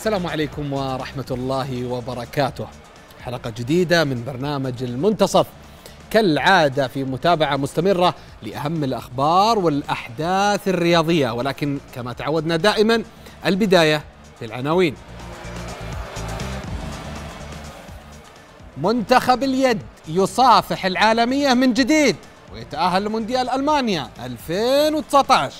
السلام عليكم ورحمة الله وبركاته حلقة جديدة من برنامج المنتصف كالعادة في متابعة مستمرة لأهم الأخبار والأحداث الرياضية ولكن كما تعودنا دائما البداية في العناوين منتخب اليد يصافح العالمية من جديد ويتأهل لمونديال ألمانيا 2019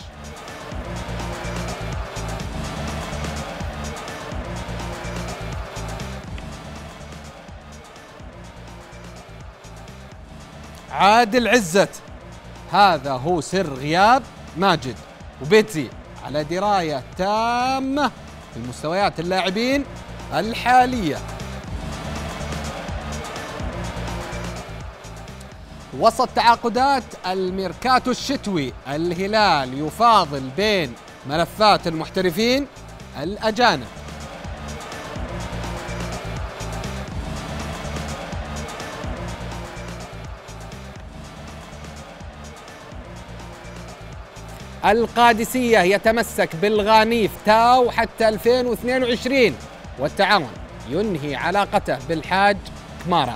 عادل عزت هذا هو سر غياب ماجد وبيتزي على دراية تامة بمستويات اللاعبين الحالية وسط تعاقدات الميركاتو الشتوي الهلال يفاضل بين ملفات المحترفين الأجانب القادسية يتمسك بالغانيف تاو حتى 2022 والتعاون ينهي علاقته بالحاج كمارا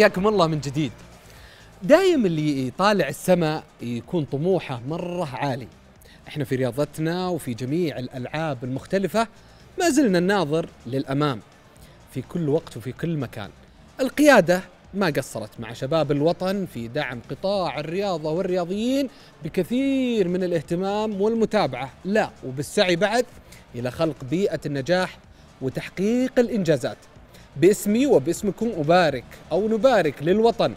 حياكم الله من جديد دايم اللي يطالع السماء يكون طموحه مرة عالي احنا في رياضتنا وفي جميع الألعاب المختلفة ما زلنا الناظر للأمام في كل وقت وفي كل مكان القيادة ما قصرت مع شباب الوطن في دعم قطاع الرياضة والرياضيين بكثير من الاهتمام والمتابعة لا وبالسعي بعد إلى خلق بيئة النجاح وتحقيق الإنجازات باسمي وباسمكم أبارك أو نبارك للوطن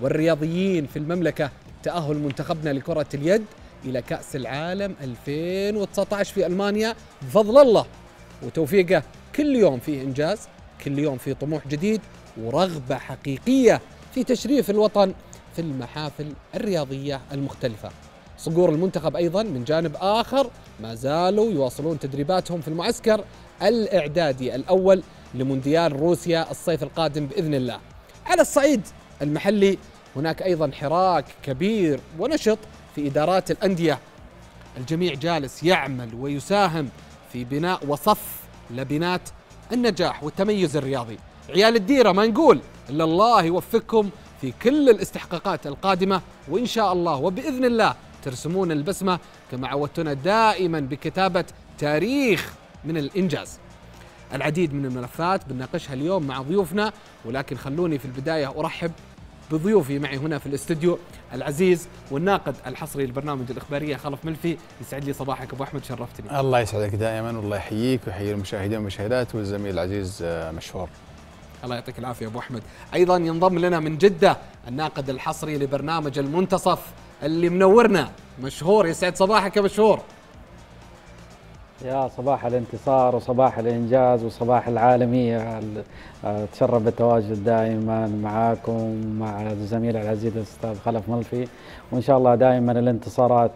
والرياضيين في المملكة تأهل منتخبنا لكرة اليد إلى كأس العالم 2019 في ألمانيا بفضل الله وتوفيقه كل يوم فيه إنجاز كل يوم فيه طموح جديد ورغبة حقيقية في تشريف الوطن في المحافل الرياضية المختلفة صقور المنتخب أيضا من جانب آخر ما زالوا يواصلون تدريباتهم في المعسكر الإعدادي الأول لمونديال روسيا الصيف القادم باذن الله. على الصعيد المحلي هناك ايضا حراك كبير ونشط في ادارات الانديه. الجميع جالس يعمل ويساهم في بناء وصف لبنات النجاح والتميز الرياضي. عيال الديره ما نقول الا الله يوفقكم في كل الاستحقاقات القادمه وان شاء الله وباذن الله ترسمون البسمه كما عودتنا دائما بكتابه تاريخ من الانجاز. العديد من الملفات بنناقشها اليوم مع ضيوفنا ولكن خلوني في البداية أرحب بضيوفي معي هنا في الاستديو العزيز والناقد الحصري للبرنامج الاخباريه خلف ملفي يسعد لي صباحك ابو احمد شرفتني الله يسعدك دائما والله يحييك ويحيي المشاهدين والمشاهدات والزميل العزيز آه، مشهور الله يعطيك العافيه ابو احمد ايضا ينضم لنا من جده الناقد الحصري لبرنامج المنتصف اللي منورنا مشهور يسعد صباحك يا مشهور يا صباح الانتصار وصباح الانجاز وصباح العالميه اتشرف بالتواجد دائما معاكم مع الزميل العزيز الاستاذ خلف ملفي وان شاء الله دائما الانتصارات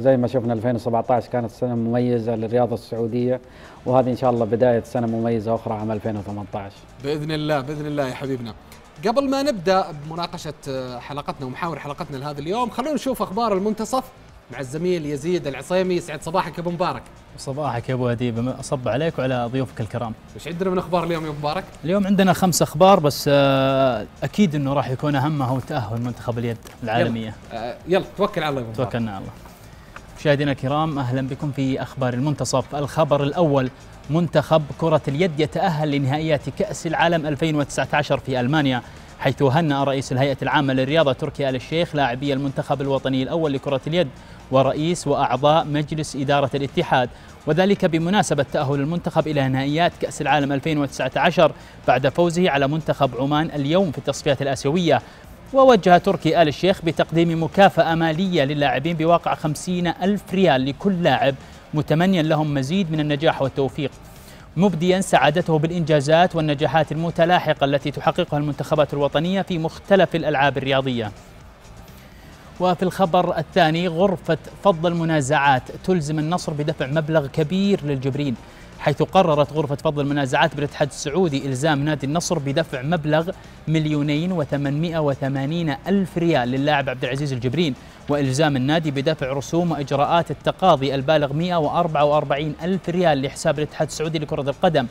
زي ما شفنا 2017 كانت سنه مميزه للرياضه السعوديه وهذه ان شاء الله بدايه سنه مميزه اخرى عام 2018 باذن الله باذن الله يا حبيبنا قبل ما نبدا بمناقشه حلقتنا ومحاور حلقتنا لهذا اليوم خلونا نشوف اخبار المنتصف مع الزميل يزيد العصيمي يسعد صباحك يا ابو مبارك صباحك يا ابو اديب اصب عليك وعلى ضيوفك الكرام وش عندنا من اخبار اليوم يا ابو مبارك اليوم عندنا خمس اخبار بس آه، اكيد انه راح يكون اهمها هو تاهل منتخب اليد العالميه يلا, آه، يلا. توكل على الله يا ابو مبارك توكلنا على الله مشاهدينا الكرام اهلا بكم في اخبار المنتصف الخبر الاول منتخب كرة اليد يتأهل لنهائيات كأس العالم 2019 في ألمانيا حيث هنأ رئيس الهيئة العامة للرياضة تركي آل الشيخ لاعبي المنتخب الوطني الأول لكرة اليد ورئيس وأعضاء مجلس إدارة الاتحاد وذلك بمناسبة تأهل المنتخب إلى نهائيات كأس العالم 2019 بعد فوزه على منتخب عمان اليوم في التصفيات الآسيوية ووجه تركي آل الشيخ بتقديم مكافأة مالية للاعبين بواقع 50 ألف ريال لكل لاعب متمنيا لهم مزيد من النجاح والتوفيق مبديا سعادته بالإنجازات والنجاحات المتلاحقة التي تحققها المنتخبات الوطنية في مختلف الألعاب الرياضية وفي الخبر الثاني غرفة فض المنازعات تلزم النصر بدفع مبلغ كبير للجبرين حيث قررت غرفة فض المنازعات بالاتحاد السعودي إلزام نادي النصر بدفع مبلغ مليونين وثمانمائة وثمانين ألف ريال للاعب عبد العزيز الجبرين وإلزام النادي بدفع رسوم وإجراءات التقاضي البالغ وأربعين ألف ريال لحساب الاتحاد السعودي لكرة القدم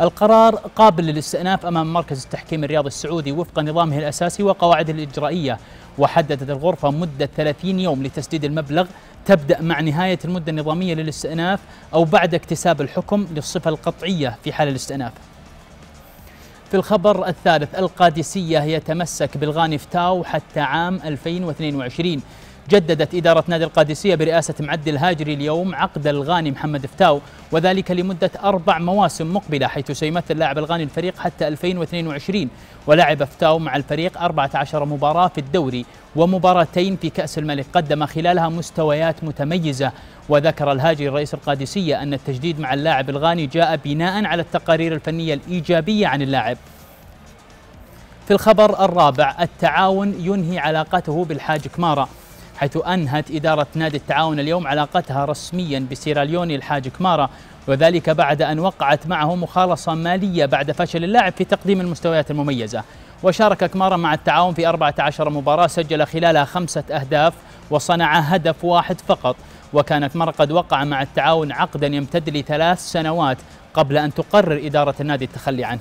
القرار قابل للاستئناف أمام مركز التحكيم الرياضي السعودي وفق نظامه الأساسي وقواعده الإجرائية وحددت الغرفة مدة 30 يوم لتسديد المبلغ تبدأ مع نهاية المدة النظامية للاستئناف أو بعد اكتساب الحكم للصفة القطعية في حال الاستئناف في الخبر الثالث القادسية يتمسك بالغاني فتاو حتى عام 2022 جددت إدارة نادي القادسية برئاسة معدي الهاجري اليوم عقد الغاني محمد فتاو وذلك لمدة أربع مواسم مقبلة حيث سيمثل اللاعب الغاني الفريق حتى 2022 ولعب فتاو مع الفريق 14 مباراة في الدوري ومباراتين في كأس الملك قدم خلالها مستويات متميزة وذكر الهاجري رئيس القادسية أن التجديد مع اللاعب الغاني جاء بناء على التقارير الفنية الإيجابية عن اللاعب في الخبر الرابع التعاون ينهي علاقته بالحاج كمارة حيث أنهت إدارة نادي التعاون اليوم علاقتها رسميا بسيراليوني الحاج كمارا وذلك بعد أن وقعت معه مخالصة مالية بعد فشل اللاعب في تقديم المستويات المميزة وشارك كمارا مع التعاون في 14 مباراة سجل خلالها خمسة أهداف وصنع هدف واحد فقط وكان كمارا قد وقع مع التعاون عقدا يمتد لثلاث سنوات قبل أن تقرر إدارة النادي التخلي عنه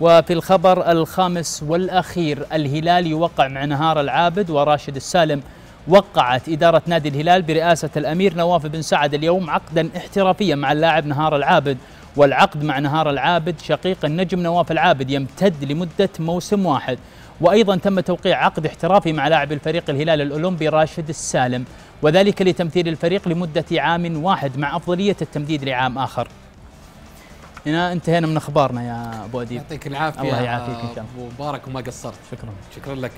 وفي الخبر الخامس والأخير الهلال يوقع مع نهار العابد وراشد السالم وقعت إدارة نادي الهلال برئاسة الأمير نواف بن سعد اليوم عقدا احترافيا مع اللاعب نهار العابد والعقد مع نهار العابد شقيق النجم نواف العابد يمتد لمدة موسم واحد وأيضا تم توقيع عقد احترافي مع لاعب الفريق الهلال الأولمبي راشد السالم وذلك لتمثيل الفريق لمدة عام واحد مع أفضلية التمديد لعام آخر هنا انتهينا من اخبارنا يا ابو اديب يعطيك العافيه الله يعافيك ان شاء الله مبارك وما قصرت شكرا شكرا لك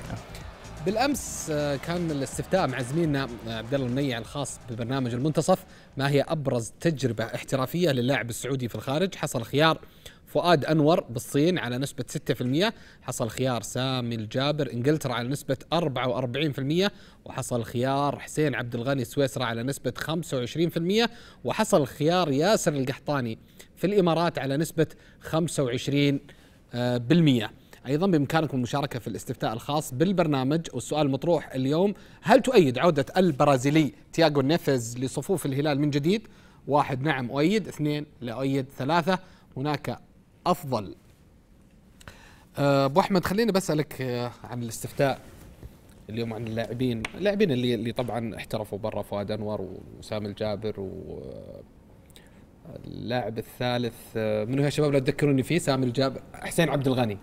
بالامس آه، كان الاستفتاء مع زميلنا آه، عبد الله المنيع الخاص ببرنامج المنتصف ما هي ابرز تجربه احترافيه للاعب السعودي في الخارج حصل خيار فؤاد انور بالصين على نسبه 6% حصل خيار سامي الجابر انجلترا على نسبه 44% وحصل خيار حسين عبد الغني سويسرا على نسبه 25% وحصل خيار ياسر القحطاني في الامارات على نسبه 25% أيضا بإمكانكم المشاركة في الاستفتاء الخاص بالبرنامج والسؤال المطروح اليوم هل تؤيد عودة البرازيلي تياغو نيفز لصفوف الهلال من جديد واحد نعم أؤيد اثنين لا أؤيد ثلاثة هناك أفضل أه، أبو أحمد خليني بسألك أه، عن الاستفتاء اليوم عن اللاعبين اللاعبين اللي اللي طبعا احترفوا برا فؤاد انور وسام الجابر و أه، اللاعب الثالث منو يا شباب لا تذكروني فيه سامي الجاب حسين عبد الغني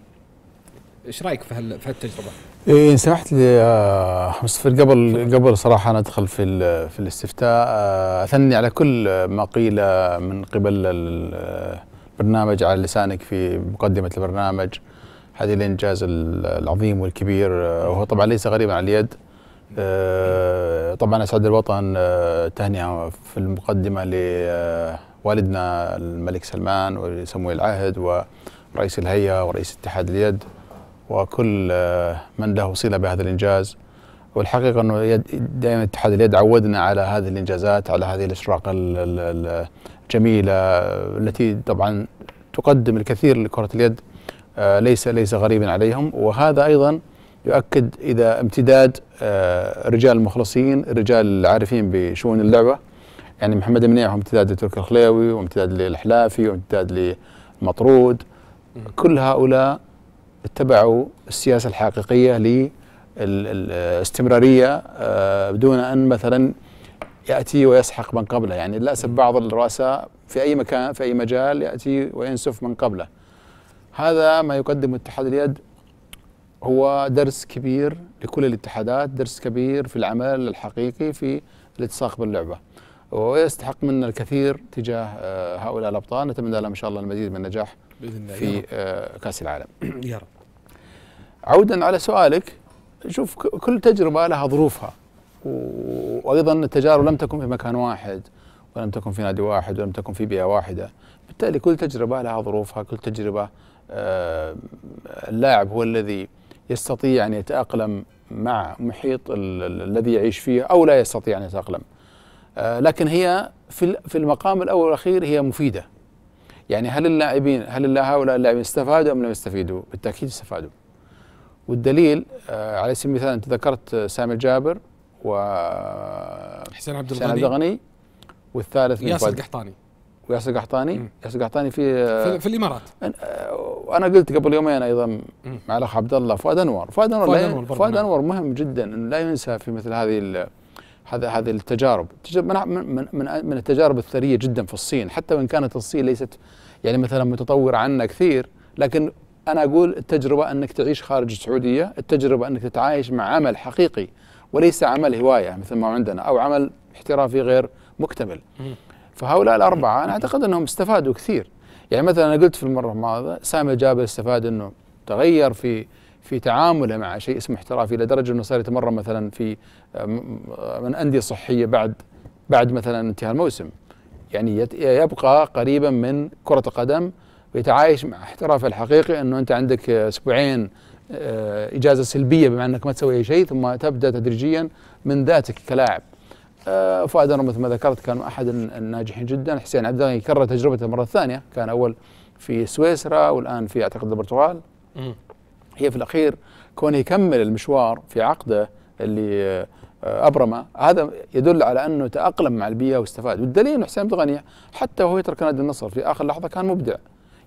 ايش رايك في هال في هالتجربه؟ إيه ان سمحت لي آه، مستفر قبل قبل صراحه انا ادخل في في الاستفتاء آه، اثني على كل ما قيل من قبل البرنامج على لسانك في مقدمه البرنامج هذا الانجاز العظيم والكبير آه، وهو طبعا ليس غريبا على اليد طبعا اسعد الوطن تهنئه في المقدمه لوالدنا الملك سلمان وسمو العهد ورئيس الهيئه ورئيس اتحاد اليد وكل آه، من له صلة بهذا الإنجاز والحقيقة أنه دائما اتحاد اليد عودنا على هذه الإنجازات على هذه الأشراق الجميلة التي طبعا تقدم الكثير لكرة اليد آه، ليس ليس غريبا عليهم وهذا أيضا يؤكد إذا امتداد آه، رجال المخلصين رجال العارفين بشؤون اللعبة يعني محمد منيع هو امتداد لتركي الخليوي وامتداد للحلافي وامتداد لمطرود كل هؤلاء اتبعوا السياسه الحقيقيه للاستمراريه آه، دون ان مثلا ياتي ويسحق من قبله يعني للاسف بعض الرؤساء في اي مكان في اي مجال ياتي وينسف من قبله هذا ما يقدم اتحاد اليد هو درس كبير لكل الاتحادات درس كبير في العمل الحقيقي في الالتصاق باللعبه ويستحق منا الكثير تجاه آه، هؤلاء الابطال نتمنى لهم ان شاء الله المزيد من النجاح باذن الله في آه، كاس العالم يا رب عودا على سؤالك شوف كل تجربه لها ظروفها وايضا التجارب لم تكن في مكان واحد ولم تكن في نادي واحد ولم تكن في بيئه واحده بالتالي كل تجربه لها ظروفها كل تجربه آه، اللاعب هو الذي يستطيع ان يتاقلم مع محيط الذي يعيش فيه او لا يستطيع ان يتاقلم آه، لكن هي في المقام الاول والاخير هي مفيده يعني هل اللاعبين هل هؤلاء اللاعبين استفادوا ام لم يستفيدوا؟ بالتاكيد استفادوا والدليل آه، على سبيل المثال انت ذكرت آه، سامي الجابر و آه، حسين عبد الغني حسين عبد الغني والثالث ياسر القحطاني وياسر القحطاني ياسر القحطاني في في, في الامارات انا قلت قبل يومين ايضا مم. مع الاخ عبد الله فؤاد انور فؤاد انور فؤاد نعم. انور, مهم جدا انه لا ينسى في مثل هذه هذا هذه التجارب من من, من التجارب الثريه جدا في الصين حتى وان كانت الصين ليست يعني مثلا متطوره عنا كثير لكن أنا أقول التجربة أنك تعيش خارج السعودية التجربة أنك تتعايش مع عمل حقيقي وليس عمل هواية مثل ما عندنا أو عمل احترافي غير مكتمل فهؤلاء الأربعة أنا أعتقد أنهم استفادوا كثير يعني مثلا أنا قلت في المرة الماضية سامي جابر استفاد أنه تغير في في تعامله مع شيء اسمه احترافي لدرجه انه صار يتمرن مثلا في آه، آه، من انديه صحيه بعد بعد مثلا انتهاء الموسم يعني يبقى قريبا من كره القدم ويتعايش مع احترافه الحقيقي انه انت عندك اسبوعين آه، اجازه سلبيه بما انك ما تسوي اي شيء ثم تبدا تدريجيا من ذاتك كلاعب آه، فؤاد مثل ما ذكرت كان احد الناجحين جدا حسين عبد الله كرر تجربته المره الثانيه كان اول في سويسرا والان في اعتقد البرتغال هي في الاخير كونه يكمل المشوار في عقده اللي آه، ابرمه هذا يدل على انه تاقلم مع البيئه واستفاد والدليل انه حسين عبد الغني حتى وهو يترك نادي النصر في اخر لحظه كان مبدع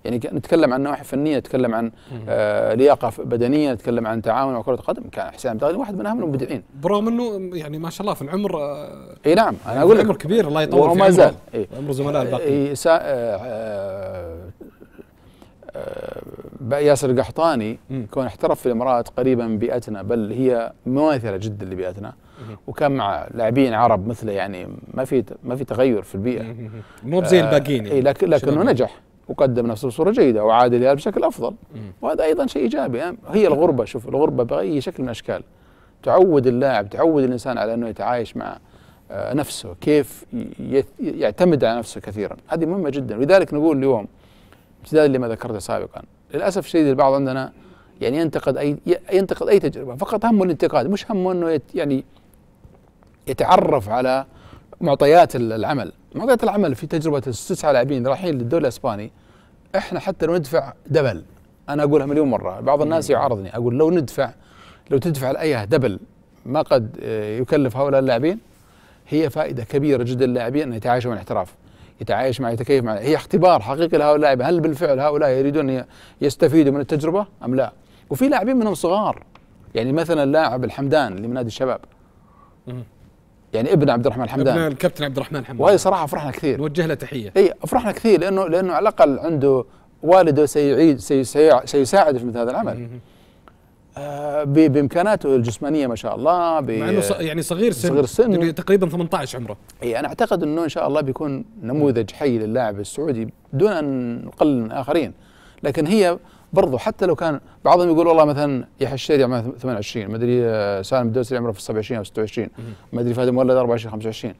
يعني نتكلم عن نواحي فنيه نتكلم عن آه لياقه بدنيه نتكلم عن تعاون مع كره القدم كان حسين داغلي واحد من اهم المبدعين برغم انه يعني ما شاء الله في العمر آه اي نعم انا اقول لك عمر كبير الله يطول وما زال إيه عمر زملاء الباقي إيه سا آه،, آه،, آه ياسر القحطاني كون احترف في الامارات قريبا من بيئتنا بل هي مماثله جدا لبيئتنا وكان مع لاعبين عرب مثله يعني ما في ما في تغير في البيئه مو زي آه، الباقيين يعني. لكن لكنه نجح وقدم نفسه بصوره جيده وعاد الهلال بشكل افضل وهذا ايضا شيء ايجابي يعني هي الغربه شوف الغربه باي شكل من الاشكال تعود اللاعب تعود الانسان على انه يتعايش مع آه، نفسه كيف يعتمد على نفسه كثيرا هذه مهمه جدا ولذلك نقول اليوم امتداد لما ذكرته سابقا للاسف الشديد البعض عندنا يعني ينتقد اي ينتقد اي تجربه فقط همه الانتقاد مش همه انه يعني يتعرف على معطيات العمل معطيات العمل في تجربه التسعه لاعبين رايحين للدوري الاسباني احنا حتى لو ندفع دبل انا اقولها مليون مره بعض الناس يعارضني اقول لو ندفع لو تدفع الايه دبل ما قد آه، يكلف هؤلاء اللاعبين هي فائده كبيره جدا للاعبين ان يتعايشوا مع الاحتراف يتعايش مع يتكيف مع هي اختبار حقيقي لهؤلاء اللاعبين هل بالفعل هؤلاء يريدون يستفيدوا من التجربه ام لا وفي لاعبين منهم صغار يعني مثلا لاعب الحمدان اللي من نادي الشباب يعني ابن عبد الرحمن حمدان ابن الكابتن عبد الرحمن حمدان وهي صراحه فرحنا كثير نوجه له تحيه اي فرحنا كثير لانه لانه على الاقل عنده والده سيعيد سيساعد في مثل هذا العمل آه بامكاناته الجسمانيه ما شاء الله مع انه يعني صغير سن صغير سن تقريبا 18 عمره اي انا اعتقد انه ان شاء الله بيكون نموذج حي للاعب السعودي دون ان نقلل من الاخرين لكن هي برضو حتى لو كان بعضهم يقول والله مثلا يحيى الشهري عمره 28 ما ادري آه، سالم الدوسري عمره في 27 او 26 ما ادري فهد مولد 24 25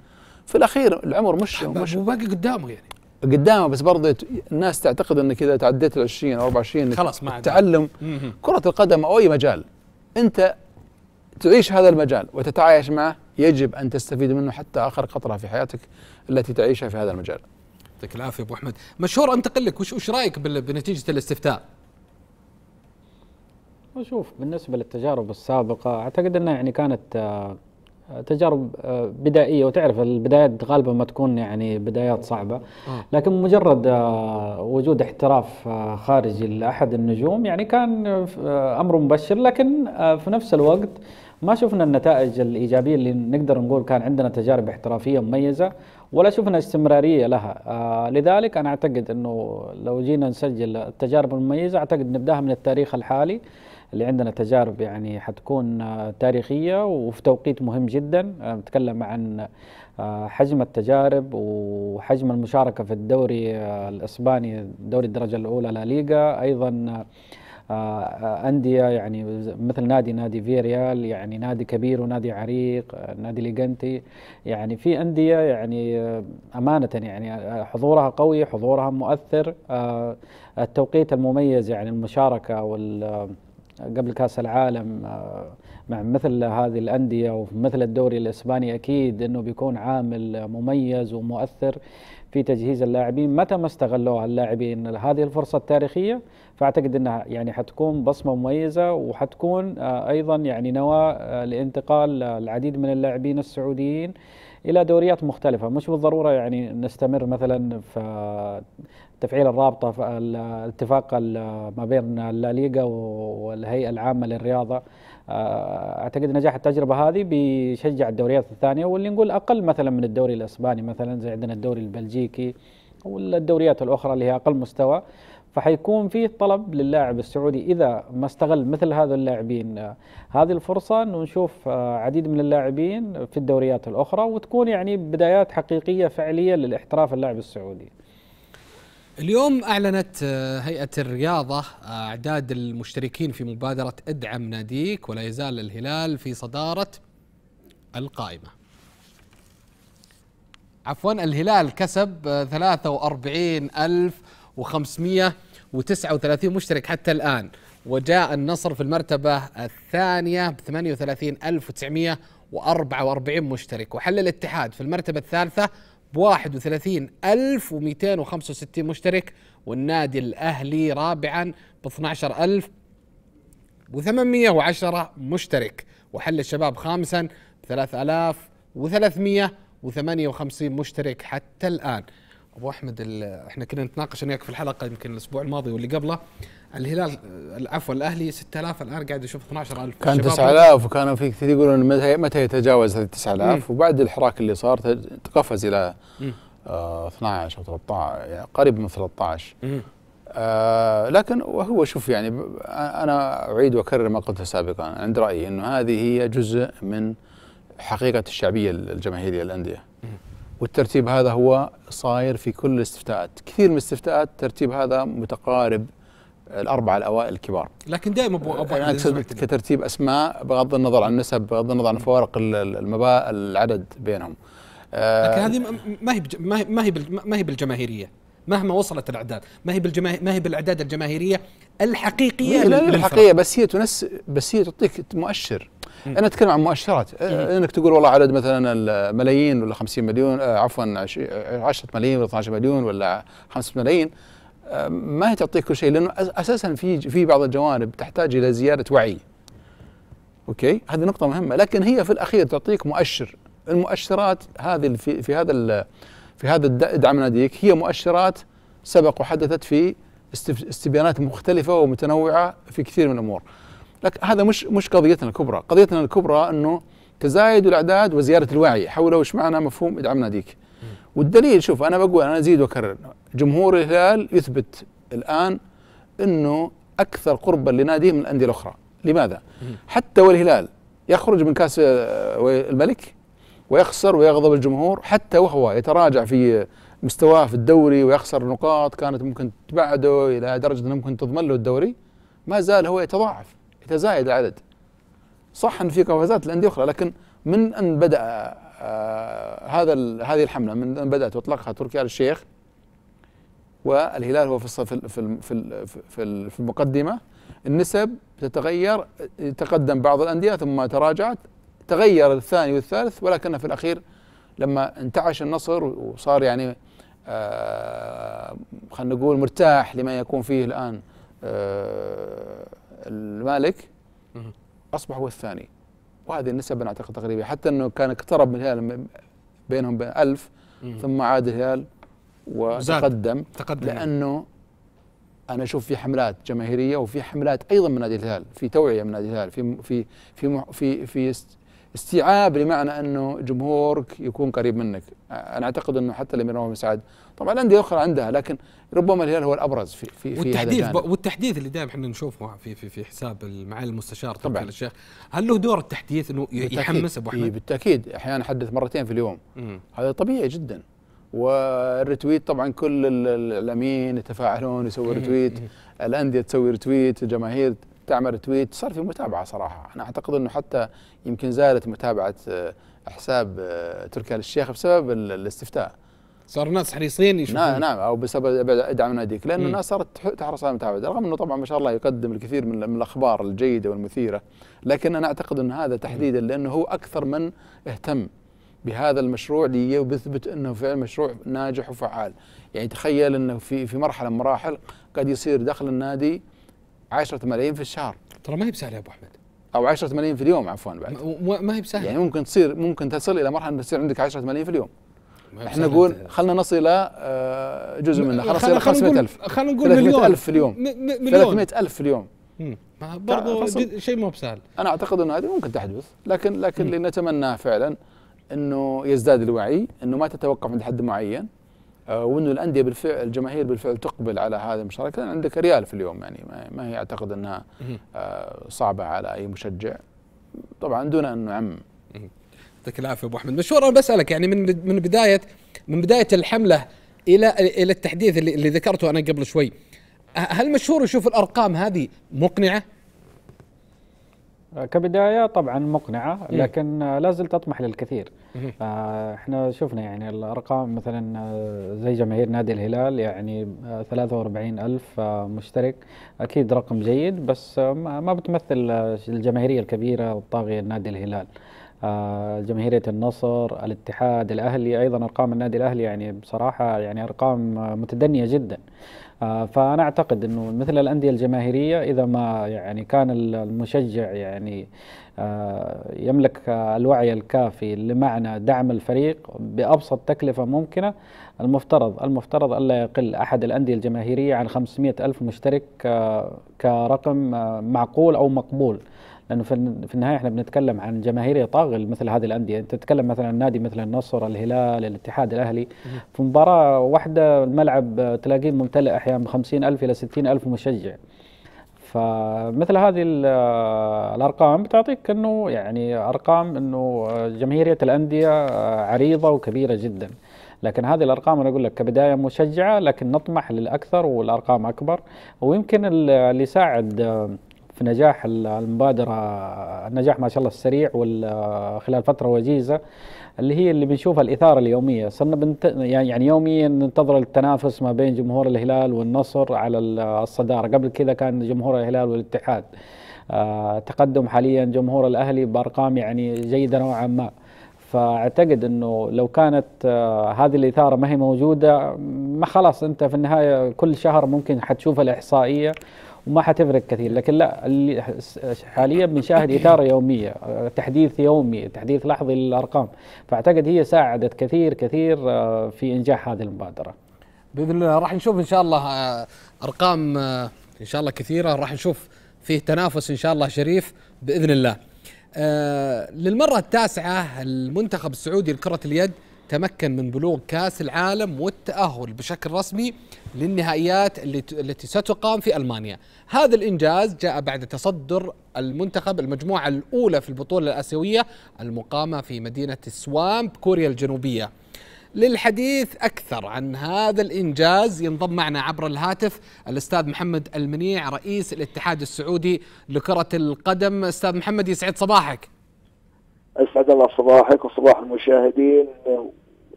في الاخير العمر مش مش وباقي قدامه يعني قدامه بس برضه الناس تعتقد انك اذا تعديت ال 20 او 24 خلاص ما تعلم كره القدم او اي مجال انت تعيش هذا المجال وتتعايش معه يجب ان تستفيد منه حتى اخر قطره في حياتك التي تعيشها في هذا المجال. يعطيك العافيه ابو احمد، مشهور انتقل لك وش رايك بنتيجه الاستفتاء؟ شوف بالنسبه للتجارب السابقه اعتقد انها يعني كانت آه، تجارب آه، بدائيه وتعرف البدايات غالبا ما تكون يعني بدايات صعبه آه. لكن مجرد وجود احتراف خارجي لاحد النجوم يعني كان امر مبشر لكن في نفس الوقت ما شفنا النتائج الايجابيه اللي نقدر نقول كان عندنا تجارب احترافيه مميزه ولا شفنا استمراريه لها لذلك انا اعتقد انه لو جينا نسجل التجارب المميزه اعتقد نبداها من التاريخ الحالي اللي عندنا تجارب يعني حتكون آه، تاريخية وفي توقيت مهم جدا آه، نتكلم عن آه، حجم التجارب وحجم المشاركة في الدوري الإسباني دوري الدرجة الأولى لا ليغا أيضا أندية يعني مثل نادي نادي فيريال يعني نادي كبير ونادي عريق نادي ليجنتي يعني في أندية يعني أمانة يعني حضورها قوي حضورها مؤثر التوقيت المميز يعني المشاركة وال قبل كاس العالم آه، مع مثل هذه الانديه ومثل الدوري الاسباني اكيد انه بيكون عامل مميز ومؤثر في تجهيز اللاعبين متى ما استغلوها اللاعبين هذه الفرصه التاريخيه فاعتقد انها يعني حتكون بصمه مميزه وحتكون آه، ايضا يعني نواه آه، لانتقال العديد من اللاعبين السعوديين الى دوريات مختلفه مش بالضروره يعني نستمر مثلا في تفعيل الرابطه الاتفاق ما بين الليغا والهيئه العامه للرياضه آه، اعتقد نجاح التجربه هذه بيشجع الدوريات الثانيه واللي نقول اقل مثلا من الدوري الاسباني مثلا زي عندنا الدوري البلجيكي والدوريات الاخرى اللي هي اقل مستوى فحيكون في طلب للاعب السعودي اذا ما استغل مثل هذا اللاعبين آه، هذه الفرصه انه نشوف آه، عديد من اللاعبين في الدوريات الاخرى وتكون يعني بدايات حقيقيه فعليه للاحتراف اللاعب السعودي. اليوم أعلنت آه، هيئة الرياضة آه، أعداد المشتركين في مبادرة ادعم ناديك ولا يزال الهلال في صدارة القائمة عفوا الهلال كسب 43539 آه، مشترك حتى الآن وجاء النصر في المرتبة الثانية ب 38944 مشترك وحل الاتحاد في المرتبة الثالثة ب 31265 مشترك والنادي الأهلي رابعا ب 12810 مشترك وحل الشباب خامسا ب 3358 مشترك حتى الآن أبو أحمد احنا كنا نتناقش أنا في الحلقة يمكن الأسبوع الماضي واللي قبله الهلال عفوا الاهلي 6000 الان قاعد اشوف 12000 كان 9000 وكانوا في كثير يقولون متى متى يتجاوز هذه 9000 وبعد الحراك اللي صار تقفز الى آه 12 او 13 يعني قريب من 13 آه لكن وهو شوف يعني انا اعيد واكرر ما قلته سابقا عند رايي انه هذه هي جزء من حقيقه الشعبيه الجماهيريه الأندية والترتيب هذا هو صاير في كل الاستفتاءات كثير من الاستفتاءات الترتيب هذا متقارب الاربعه الاوائل الكبار لكن دائما ابو ابو يعني كترتيب اسماء بغض النظر عن النسب بغض النظر عن فوارق المبا العدد بينهم آه، لكن هذه ما هي ما هي ما هي بالجماهيريه مهما وصلت الاعداد ما هي ما هي بالاعداد الجماهيريه الحقيقيه لا الحقيقيه بس هي تنس بس هي تعطيك مؤشر انا اتكلم عن مؤشرات آه، انك تقول والله عدد مثلا الملايين ولا 50 مليون آه، عفوا 10 ملايين ولا 12 مليون ولا 5 ملايين ما هي تعطيك كل شيء لانه اساسا في في بعض الجوانب تحتاج الى زياده وعي اوكي هذه نقطه مهمه لكن هي في الاخير تعطيك مؤشر المؤشرات هذه في, في هذا في هذا الدعم ناديك هي مؤشرات سبق وحدثت في استبيانات مختلفه ومتنوعه في كثير من الامور لكن هذا مش مش قضيتنا الكبرى قضيتنا الكبرى انه تزايد الاعداد وزياده الوعي حولوا ايش معنى مفهوم ادعم ناديك والدليل شوف انا بقول انا ازيد واكرر جمهور الهلال يثبت الان انه اكثر قربا لناديه من الانديه الاخرى لماذا حتى والهلال يخرج من كاس آه، الملك ويخسر ويغضب الجمهور حتى وهو يتراجع في مستواه في الدوري ويخسر نقاط كانت ممكن تبعده الى درجه انه ممكن تضمن له الدوري ما زال هو يتضاعف يتزايد العدد صح ان في قفزات الانديه الاخرى لكن من ان بدا آه، هذا هذه الحمله من بدات واطلقها تركي آل الشيخ والهلال هو في في في في, في المقدمه النسب تتغير تقدم بعض الانديه ثم تراجعت تغير الثاني والثالث ولكن في الاخير لما انتعش النصر وصار يعني آه، خلينا نقول مرتاح لما يكون فيه الان آه، المالك اصبح هو الثاني وهذه النسب انا اعتقد تقريبا حتى انه كان اقترب من الهلال بينهم ب 1000 ثم عاد الهلال وتقدم تقدم لانه انا اشوف في حملات جماهيريه وفي حملات ايضا من نادي الهلال في توعيه من نادي الهلال في في في في في في استيعاب لمعنى انه جمهورك يكون قريب منك انا اعتقد انه حتى الامير نواف سعد طبعا الانديه اخرى عندها لكن ربما الهلال هو الابرز في في والتحديث هذا والتحديث اللي دائما احنا نشوفه في في في حساب المعالي المستشار طبعا الشيخ هل له دور التحديث انه يحمس ابو احمد؟ إيه، بالتاكيد احيانا احدث مرتين في اليوم مم. هذا طبيعي جدا والريتويت طبعا كل الاعلاميين يتفاعلون يسوي ريتويت الانديه تسوي ريتويت الجماهير تعمل تويت صار في متابعه صراحه انا اعتقد انه حتى يمكن زالت متابعه آه، حساب آه، تركي آل الشيخ بسبب الاستفتاء صار الناس حريصين يشوفون نعم نعم او بسبب ادعم ناديك لان الناس صارت تحرص على متابعته رغم انه طبعا ما شاء الله يقدم الكثير من الاخبار الجيده والمثيره لكن انا اعتقد ان هذا تحديدا لانه هو اكثر من اهتم بهذا المشروع ليثبت انه فعلا مشروع ناجح وفعال يعني تخيل انه في في مرحله من المراحل قد يصير دخل النادي 10 ملايين في الشهر ترى ما هي بسهله يا ابو احمد او 10 ملايين في اليوم عفوا بعد ما هي بسهله يعني ممكن تصير ممكن تصل الى مرحله تصير عندك 10 ملايين في اليوم احنا نقول خلينا نصل الى آه، جزء منه خلينا نصل الى 500000 خلينا نقول مليون 300000 في اليوم مليون 300000 في اليوم ما برضو شيء مو بسهل انا اعتقد انه هذه ممكن تحدث لكن لكن اللي نتمناه فعلا انه يزداد الوعي انه ما تتوقف عند حد معين آه، وانه الانديه بالفعل الجماهير بالفعل تقبل على هذه المشاركه لان عندك ريال في اليوم يعني ما هي اعتقد انها آه، صعبه على اي مشجع طبعا دون ان نعم يعطيك العافيه ابو احمد مشهور انا بسالك يعني من من بدايه من بدايه الحمله الى الى التحديث اللي, اللي ذكرته انا قبل شوي هل مشهور يشوف الارقام هذه مقنعه؟ كبداية طبعا مقنعة لكن لا زلت أطمح للكثير احنا شفنا يعني الأرقام مثلا زي جماهير نادي الهلال يعني 43 ألف مشترك أكيد رقم جيد بس ما بتمثل الجماهيرية الكبيرة الطاغية لنادي الهلال جماهيرية النصر الاتحاد الأهلي أيضا أرقام النادي الأهلي يعني بصراحة يعني أرقام متدنية جدا آه، فانا اعتقد انه مثل الانديه الجماهيريه اذا ما يعني كان المشجع يعني آه، يملك الوعي الكافي لمعنى دعم الفريق بابسط تكلفه ممكنه المفترض المفترض الا يقل احد الانديه الجماهيريه عن 500 الف مشترك آه، كرقم معقول او مقبول لانه في النهايه احنا بنتكلم عن جماهير طاغل مثل هذه الانديه انت تتكلم مثلا عن نادي مثل النصر الهلال الاتحاد الاهلي في مباراه واحده الملعب تلاقيه ممتلئ احيانا ب 50000 الى 60000 مشجع فمثل هذه الارقام بتعطيك انه يعني ارقام انه جماهيريه الانديه عريضه وكبيره جدا لكن هذه الارقام انا اقول لك كبدايه مشجعه لكن نطمح للاكثر والارقام اكبر ويمكن اللي يساعد في نجاح المبادره النجاح ما شاء الله السريع خلال فتره وجيزه اللي هي اللي بنشوفها الاثاره اليوميه صرنا بنت... يعني, يعني يوميا ننتظر التنافس ما بين جمهور الهلال والنصر على الصداره قبل كذا كان جمهور الهلال والاتحاد آه، تقدم حاليا جمهور الاهلي بارقام يعني جيده نوعا ما فاعتقد انه لو كانت آه، هذه الاثاره ما هي موجوده ما خلاص انت في النهايه كل شهر ممكن حتشوف الاحصائيه وما حتفرق كثير لكن لا حاليا بنشاهد اثاره يوميه تحديث يومي تحديث لحظي للارقام فاعتقد هي ساعدت كثير كثير آه، في انجاح هذه المبادره باذن الله راح نشوف ان شاء الله آه، ارقام آه، ان شاء الله كثيره راح نشوف فيه تنافس ان شاء الله شريف باذن الله للمره التاسعه المنتخب السعودي لكره اليد تمكن من بلوغ كاس العالم والتأهل بشكل رسمي للنهائيات التي ستقام في ألمانيا هذا الإنجاز جاء بعد تصدر المنتخب المجموعة الأولى في البطولة الآسيوية المقامة في مدينة سوامب كوريا الجنوبية للحديث أكثر عن هذا الإنجاز ينضم معنا عبر الهاتف الأستاذ محمد المنيع رئيس الاتحاد السعودي لكرة القدم أستاذ محمد يسعد صباحك أسعد الله صباحك وصباح المشاهدين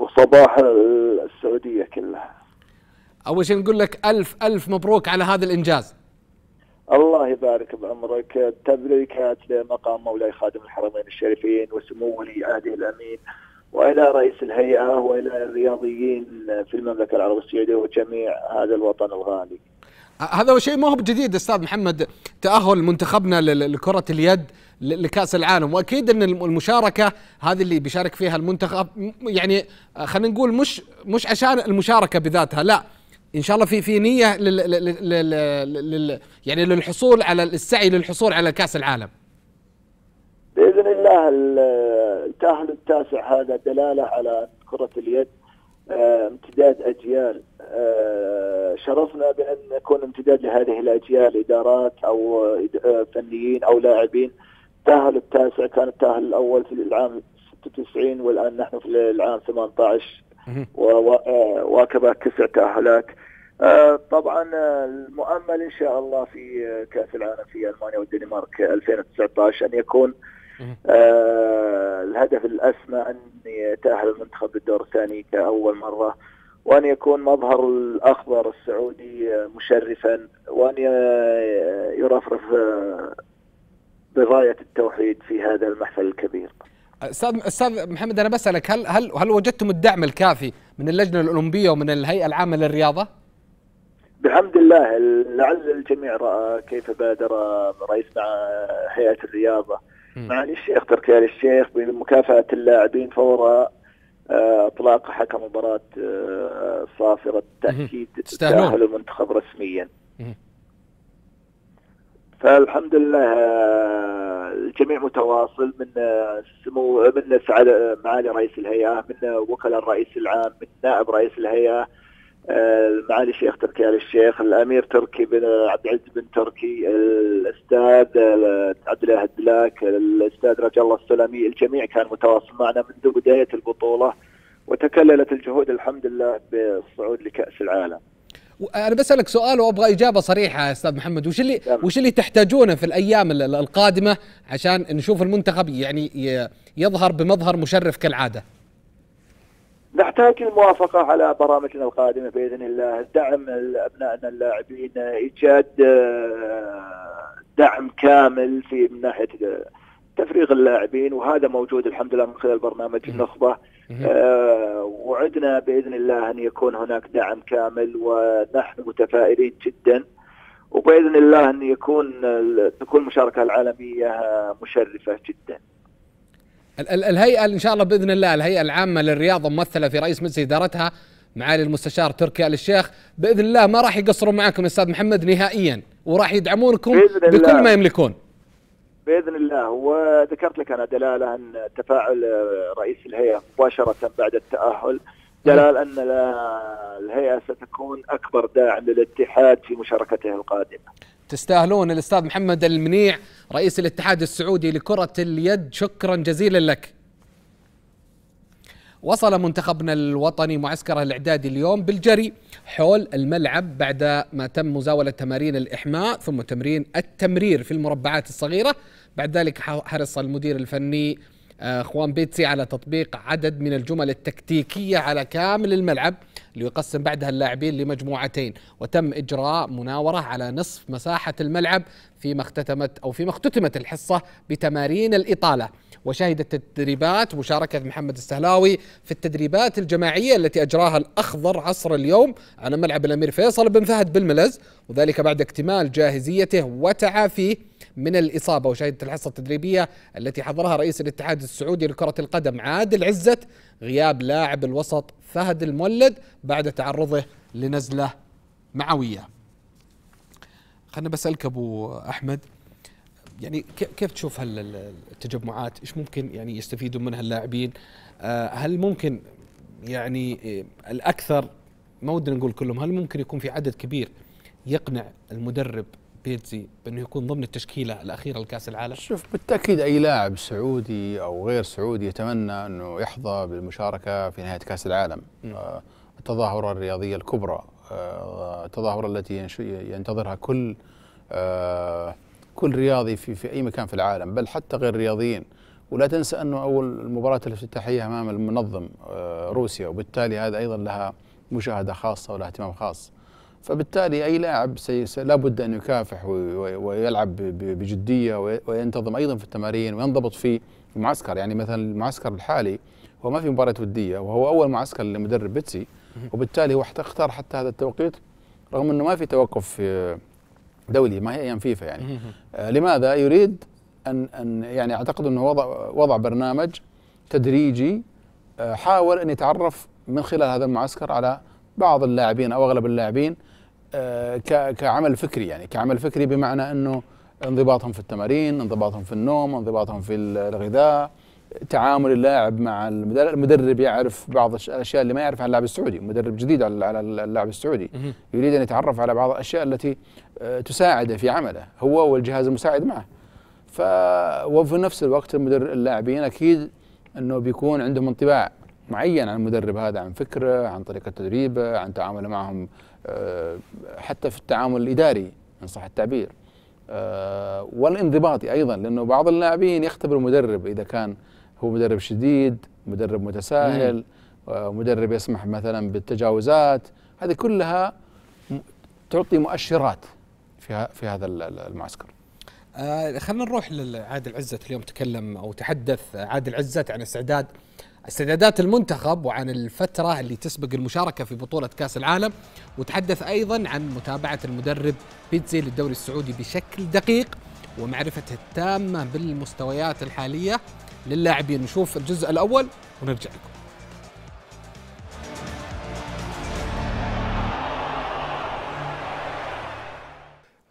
وصباح السعودية كلها أول شيء نقول لك ألف ألف مبروك على هذا الإنجاز الله يبارك بعمرك تبريكات لمقام مولاي خادم الحرمين الشريفين وسمو ولي عهده الأمين والى رئيس الهيئه والى الرياضيين في المملكه العربيه السعوديه وجميع هذا الوطن الغالي. هذا شيء ما هو بجديد استاذ محمد تاهل منتخبنا لكره اليد لكاس العالم واكيد ان المشاركه هذه اللي بيشارك فيها المنتخب يعني آه، خلينا نقول مش مش عشان المشاركه بذاتها لا ان شاء الله في في نيه لل لل لل يعني للحصول على السعي للحصول على كاس العالم باذن الله التاهل التاسع هذا دلاله على كره اليد آه، امتداد اجيال آه، شرفنا بان نكون امتداد لهذه الاجيال ادارات او فنيين او لاعبين تاهل التاسع كان التاهل الاول في العام 96 والان نحن في العام 18 وواكبه تسع تاهلات آه، طبعا آه، المؤمل ان شاء الله في آه، كاس العالم في المانيا والدنمارك 2019 ان يكون الهدف الاسمى ان يتاهل المنتخب للدور الثاني كاول مره وان يكون مظهر الاخضر السعودي مشرفا وان يرفرف بغايه التوحيد في هذا المحفل الكبير. استاذ استاذ محمد انا بسالك هل هل هل وجدتم الدعم الكافي من اللجنه الاولمبيه ومن الهيئه العامه للرياضه؟ بحمد الله لعل الجميع راى كيف بادر رئيس مع هيئه الرياضه مع الشيخ تركي ال يعني الشيخ بمكافاه اللاعبين فور آه، اطلاق حكم مباراه آه، صافره تاكيد تاهل المنتخب رسميا. فالحمد لله الجميع متواصل من سمو من معالي رئيس الهيئة من وكلاء الرئيس العام من نائب رئيس الهيئة معالي الشيخ تركي آل الشيخ الأمير تركي بن عبد العزيز بن تركي الأستاذ عبد الله الدلاك الأستاذ رجال الله السلمي الجميع كان متواصل معنا منذ بداية البطولة وتكللت الجهود الحمد لله بالصعود لكأس العالم انا بسالك سؤال وابغى اجابه صريحه يا استاذ محمد وش اللي وش اللي تحتاجونه في الايام القادمه عشان نشوف المنتخب يعني يظهر بمظهر مشرف كالعاده نحتاج الموافقة على برامجنا القادمة بإذن الله دعم أبنائنا اللاعبين إيجاد آه، دعم كامل في من ناحية تفريغ اللاعبين وهذا موجود الحمد لله من خلال برنامج النخبة آه، وعدنا باذن الله ان يكون هناك دعم كامل ونحن متفائلين جدا وباذن الله ان يكون تكون المشاركه العالميه مشرفه جدا. الهيئه ان شاء الله باذن الله الهيئه العامه للرياضه ممثله في رئيس مجلس ادارتها معالي المستشار تركي ال الشيخ باذن الله ما راح يقصروا معكم يا استاذ محمد نهائيا وراح يدعمونكم بكل ما يملكون. باذن الله وذكرت لك انا دلاله ان تفاعل آه، رئيس الهيئه مباشره بعد التاهل دلال ان الهيئه ستكون اكبر داعم للاتحاد في مشاركته القادمه. تستاهلون الاستاذ محمد المنيع رئيس الاتحاد السعودي لكره اليد شكرا جزيلا لك. وصل منتخبنا الوطني معسكره الاعدادي اليوم بالجري حول الملعب بعد ما تم مزاوله تمارين الاحماء ثم تمرين التمرير في المربعات الصغيره بعد ذلك حرص المدير الفني آه، خوان بيتسي على تطبيق عدد من الجمل التكتيكيه على كامل الملعب ليقسم بعدها اللاعبين لمجموعتين وتم اجراء مناوره على نصف مساحه الملعب فيما اختتمت او فيما اختتمت الحصه بتمارين الاطاله وشهدت التدريبات مشاركة محمد السهلاوي في التدريبات الجماعية التي أجراها الأخضر عصر اليوم على ملعب الأمير فيصل بن فهد بالملز وذلك بعد اكتمال جاهزيته وتعافيه من الإصابة وشهدت الحصة التدريبية التي حضرها رئيس الاتحاد السعودي لكرة القدم عادل عزة غياب لاعب الوسط فهد المولد بعد تعرضه لنزلة معوية خلنا بسألك أبو أحمد يعني كيف تشوف هالتجمعات ايش ممكن يعني يستفيدوا منها اللاعبين آه، هل ممكن يعني آه، الاكثر ما ودنا نقول كلهم هل ممكن يكون في عدد كبير يقنع المدرب بيتزي بانه يكون ضمن التشكيله الاخيره لكاس العالم؟ شوف بالتاكيد اي لاعب سعودي او غير سعودي يتمنى انه يحظى بالمشاركه في نهايه كاس العالم آه، التظاهره الرياضيه الكبرى التظاهره التي ينتظرها كل آه كل رياضي في في اي مكان في العالم بل حتى غير الرياضيين ولا تنسى انه اول مباراه الافتتاحيه امام المنظم آه، روسيا وبالتالي هذا ايضا لها مشاهده خاصه ولها اهتمام خاص فبالتالي اي لاعب لابد ان يكافح ويلعب بجديه وينتظم ايضا في التمارين وينضبط في المعسكر يعني مثلا المعسكر الحالي هو ما في مباراه وديه وهو اول معسكر لمدرب بيتسي وبالتالي هو اختار حتى هذا التوقيت رغم انه ما في توقف في دولي ما هي ايام فيفا يعني آه، لماذا يريد ان ان يعني اعتقد انه وضع وضع برنامج تدريجي آه، حاول ان يتعرف من خلال هذا المعسكر على بعض اللاعبين او اغلب اللاعبين آه، كعمل فكري يعني كعمل فكري بمعنى انه انضباطهم في التمارين، انضباطهم في النوم، انضباطهم في الغذاء، تعامل اللاعب مع المدرب يعرف بعض الاشياء اللي ما يعرفها اللاعب السعودي، مدرب جديد على اللاعب السعودي يريد ان يتعرف على بعض الاشياء التي آه، تساعده في عمله هو والجهاز المساعد معه ف وفي نفس الوقت المدرب اللاعبين اكيد انه بيكون عندهم انطباع معين عن المدرب هذا عن فكره عن طريقه تدريبه عن تعامله معهم آه، حتى في التعامل الاداري ان صح التعبير آه، والانضباطي ايضا لانه بعض اللاعبين يختبر المدرب اذا كان هو مدرب شديد مدرب متساهل مدرب يسمح مثلا بالتجاوزات هذه كلها تعطي مؤشرات في في هذا المعسكر آه خلينا نروح لعادل عزت اليوم تكلم او تحدث عادل عزت عن استعداد استعدادات المنتخب وعن الفترة اللي تسبق المشاركة في بطولة كأس العالم وتحدث أيضا عن متابعة المدرب بيتزي للدوري السعودي بشكل دقيق ومعرفته التامة بالمستويات الحالية للاعبين نشوف الجزء الأول ونرجع لكم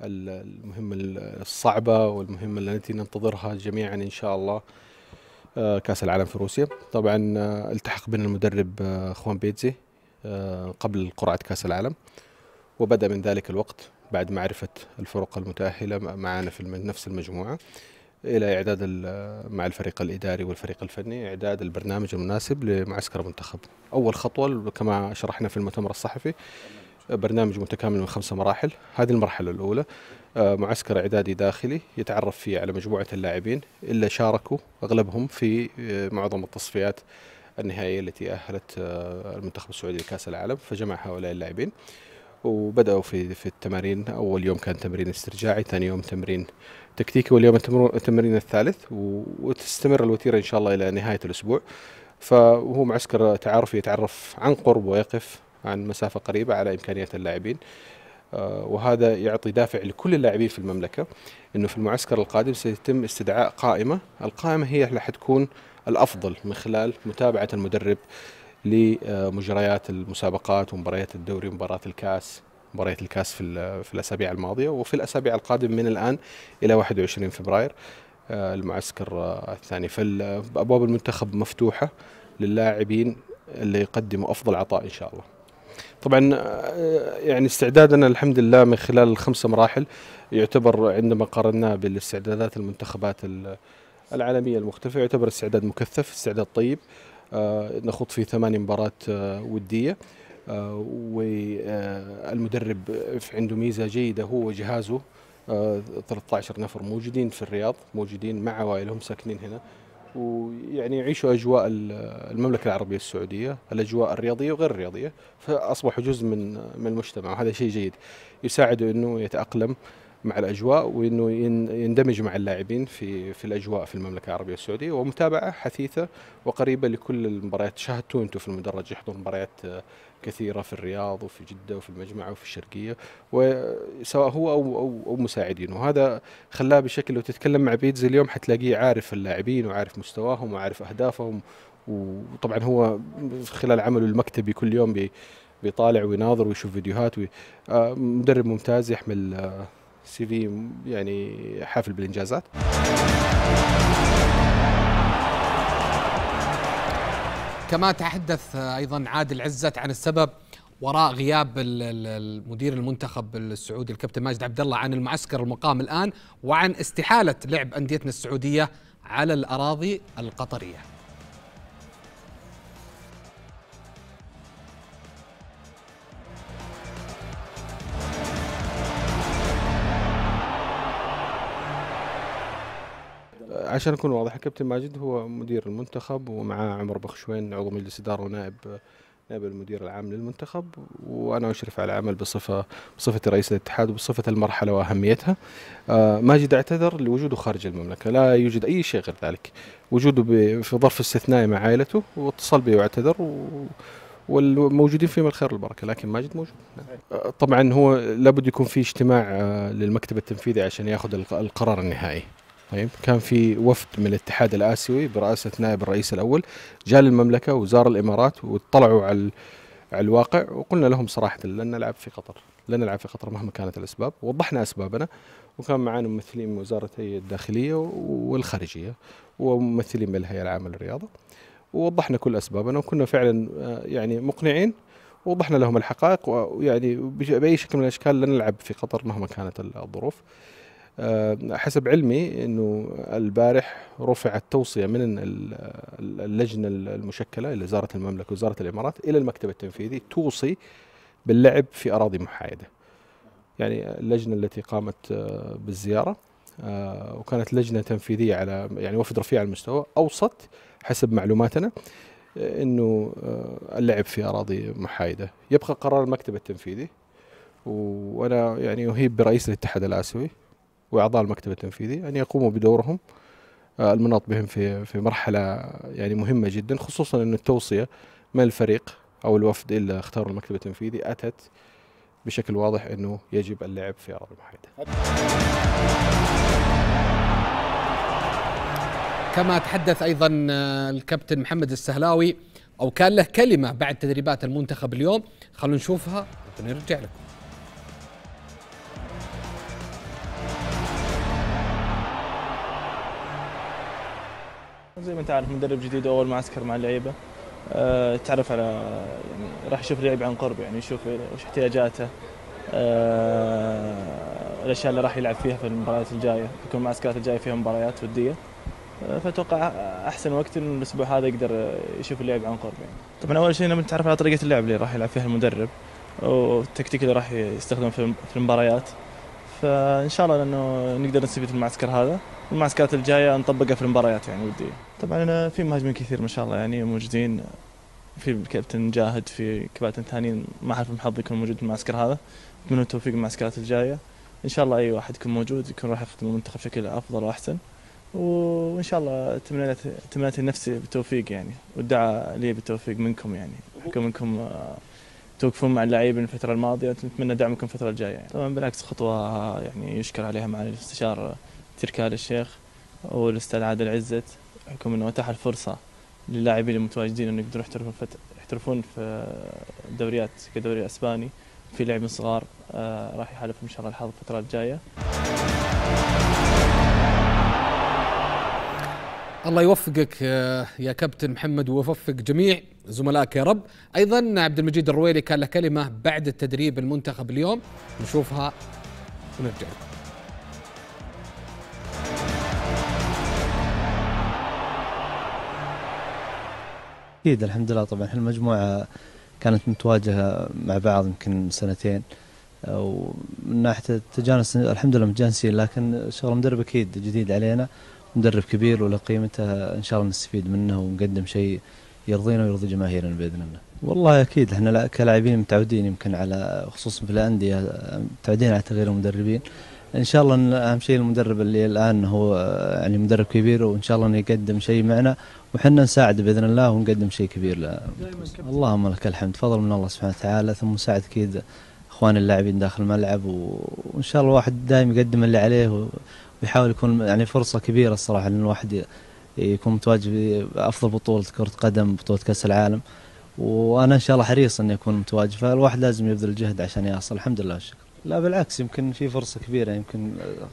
المهمة الصعبة والمهمة التي ننتظرها جميعا إن شاء الله آه، كأس العالم في روسيا طبعا آه، التحق بنا المدرب آه، خوان بيتزي قبل قرعة كأس العالم وبدأ من ذلك الوقت بعد معرفة الفرق المتأهلة معنا في نفس المجموعة إلى إعداد مع الفريق الإداري والفريق الفني إعداد البرنامج المناسب لمعسكر المنتخب أول خطوة كما شرحنا في المؤتمر الصحفي برنامج متكامل من خمسة مراحل هذه المرحلة الأولى آه، معسكر إعدادي داخلي يتعرف فيه على مجموعة اللاعبين اللي شاركوا أغلبهم في آه، معظم التصفيات النهائية التي أهلت آه، المنتخب السعودي لكأس العالم فجمع هؤلاء اللاعبين وبدأوا في في التمارين أول يوم كان تمرين استرجاعي ثاني يوم تمرين تكتيكي واليوم التمرين الثالث وتستمر الوتيرة إن شاء الله إلى نهاية الأسبوع فهو معسكر تعارف يتعرف عن قرب ويقف عن مسافة قريبة على إمكانيات اللاعبين آه، وهذا يعطي دافع لكل اللاعبين في المملكة أنه في المعسكر القادم سيتم استدعاء قائمة القائمة هي اللي حتكون الأفضل من خلال متابعة المدرب لمجريات المسابقات ومباريات الدوري ومباراة الكاس مباريات الكاس في, في الأسابيع الماضية وفي الأسابيع القادمة من الآن إلى 21 فبراير آه، المعسكر آه، الثاني فأبواب المنتخب مفتوحة للاعبين اللي يقدموا أفضل عطاء إن شاء الله طبعا آه، يعني استعدادنا الحمد لله من خلال الخمس مراحل يعتبر عندما قارناه بالاستعدادات المنتخبات العالمية المختلفة يعتبر استعداد مكثف استعداد طيب آه، نخوض في ثمان مباريات آه، ودية والمدرب عنده ميزة جيدة هو وجهازه 13 نفر موجودين في الرياض موجودين مع عوائلهم ساكنين هنا ويعني يعيشوا اجواء المملكه العربيه السعوديه، الاجواء الرياضيه وغير الرياضيه، فاصبحوا جزء من من المجتمع وهذا شيء جيد يساعده انه يتاقلم مع الاجواء وانه يندمج مع اللاعبين في في الاجواء في المملكه العربيه السعوديه ومتابعه حثيثه وقريبه لكل المباريات، شاهدتوا انتم في المدرج يحضر مباريات كثيره في الرياض وفي جده وفي المجمع وفي الشرقيه وسواء هو او او او مساعدين وهذا خلاه بشكل لو تتكلم مع بيتزي اليوم حتلاقيه عارف اللاعبين وعارف مستواهم وعارف اهدافهم وطبعا هو خلال عمله المكتبي كل يوم بي بيطالع ويناظر ويشوف فيديوهات وي... آه مدرب ممتاز يحمل آه سي في يعني حافل بالانجازات كما تحدث ايضا عادل عزت عن السبب وراء غياب المدير المنتخب السعودي الكابتن ماجد عبد الله عن المعسكر المقام الان وعن استحاله لعب انديتنا السعوديه على الاراضي القطريه عشان اكون واضح كابتن ماجد هو مدير المنتخب ومعه عمر بخشوين عضو مجلس اداره ونائب نائب المدير العام للمنتخب وانا اشرف على العمل بصفه بصفتي رئيس الاتحاد وبصفه المرحله واهميتها. آه ماجد اعتذر لوجوده خارج المملكه، لا يوجد اي شيء غير ذلك. وجوده في ظرف استثنائي مع عائلته واتصل بي واعتذر و والموجودين فيهم الخير والبركه لكن ماجد موجود طبعا هو لابد يكون في اجتماع آه، للمكتب التنفيذي عشان ياخذ القرار النهائي طيب كان في وفد من الاتحاد الاسيوي برئاسه نائب الرئيس الاول جاء للمملكه وزار الامارات واطلعوا على على الواقع وقلنا لهم صراحه لن نلعب في قطر، لن نلعب في قطر مهما كانت الاسباب، وضحنا اسبابنا وكان معنا ممثلين من وزاره الداخليه والخارجيه وممثلين من الهيئه العامه للرياضه ووضحنا كل اسبابنا وكنا فعلا آه، يعني مقنعين ووضحنا لهم الحقائق ويعني باي شكل من الاشكال لن نلعب في قطر مهما كانت الظروف. آه، حسب علمي انه البارح رفعت توصيه من اللجنه المشكله الى وزاره المملكه وزاره الامارات الى المكتب التنفيذي توصي باللعب في اراضي محايده. يعني اللجنه التي قامت آه، بالزياره آه، وكانت لجنه تنفيذيه على يعني وفد رفيع المستوى اوصت حسب معلوماتنا انه اللعب في اراضي محايده، يبقى قرار المكتب التنفيذي وانا يعني اهيب برئيس الاتحاد الاسيوي واعضاء المكتب التنفيذي ان يقوموا بدورهم آه، المناط بهم في في مرحله يعني مهمه جدا خصوصا ان التوصيه من الفريق او الوفد الا اختاروا المكتب التنفيذي اتت بشكل واضح انه يجب اللعب في ارض المحايده. كما تحدث ايضا آه، الكابتن محمد السهلاوي او كان له كلمه بعد تدريبات المنتخب اليوم خلونا نشوفها ونرجع لكم. زي ما انت عارف مدرب جديد اول معسكر مع اللعيبه أه تعرف على يعني راح يشوف اللعيب عن قرب يعني يشوف وش احتياجاته أه الاشياء اللي راح يلعب فيها في المباريات الجايه يكون المعسكرات الجايه فيها مباريات وديه آه، فاتوقع احسن وقت انه الاسبوع هذا يقدر يشوف اللعب عن قرب يعني. طبعا اول شيء نبي نتعرف على طريقه اللعب اللي راح يلعب فيها المدرب والتكتيك اللي راح يستخدمه في المباريات فان شاء الله انه نقدر نستفيد من المعسكر هذا المعسكرات الجايه نطبقها في المباريات يعني وديه. طبعا في مهاجمين كثير ما شاء الله يعني موجودين في الكابتن جاهد في كباتن ثانيين ما اعرف حظ يكون موجود في المعسكر هذا اتمنى التوفيق المعسكرات الجايه ان شاء الله اي واحد يكون موجود يكون راح يخدم المنتخب بشكل افضل واحسن وان شاء الله تمنيت تمنيت لنفسي بالتوفيق يعني والدعاء لي بالتوفيق منكم يعني حكم انكم آه، توقفون مع اللاعبين الفتره الماضيه نتمنى دعمكم الفتره الجايه يعني. طبعا بالعكس خطوه آه، يعني يشكر عليها مع الاستشار آه، تركال الشيخ والاستاذ عادل عزت بحكم انه اتاح الفرصه للاعبين المتواجدين انه يقدروا يحترفون يحترفون في دوريات كدوري اسباني في لعب صغار آه، راح يحالفهم ان شاء الله الحظ الفتره الجايه الله يوفقك آه، يا كابتن محمد ويوفق جميع زملائك يا رب ايضا عبد المجيد الرويلي كان له كلمه بعد التدريب المنتخب اليوم نشوفها ونرجع لكم اكيد الحمد لله طبعا احنا المجموعه كانت متواجهه مع بعض يمكن سنتين ومن ناحيه التجانس الحمد لله متجانسين لكن شغل مدرب اكيد جديد علينا مدرب كبير وله قيمته ان شاء الله نستفيد منه ونقدم شيء يرضينا ويرضي جماهيرنا باذن الله. والله اكيد احنا كلاعبين متعودين يمكن على خصوصا في الانديه متعودين على تغيير المدربين ان شاء الله اهم شيء المدرب اللي الان هو يعني مدرب كبير وان شاء الله انه يقدم شيء معنا وحنا نساعد باذن الله ونقدم شيء كبير له اللهم لك الحمد فضل من الله سبحانه وتعالى ثم نساعد اكيد اخوان اللاعبين داخل الملعب وان شاء الله الواحد دائما يقدم اللي عليه ويحاول يكون يعني فرصه كبيره الصراحه ان الواحد يكون متواجد في افضل بطوله كره قدم بطوله كاس العالم وانا ان شاء الله حريص اني اكون متواجد فالواحد لازم يبذل جهد عشان يصل الحمد لله والشكر لا بالعكس يمكن في فرصه كبيره يمكن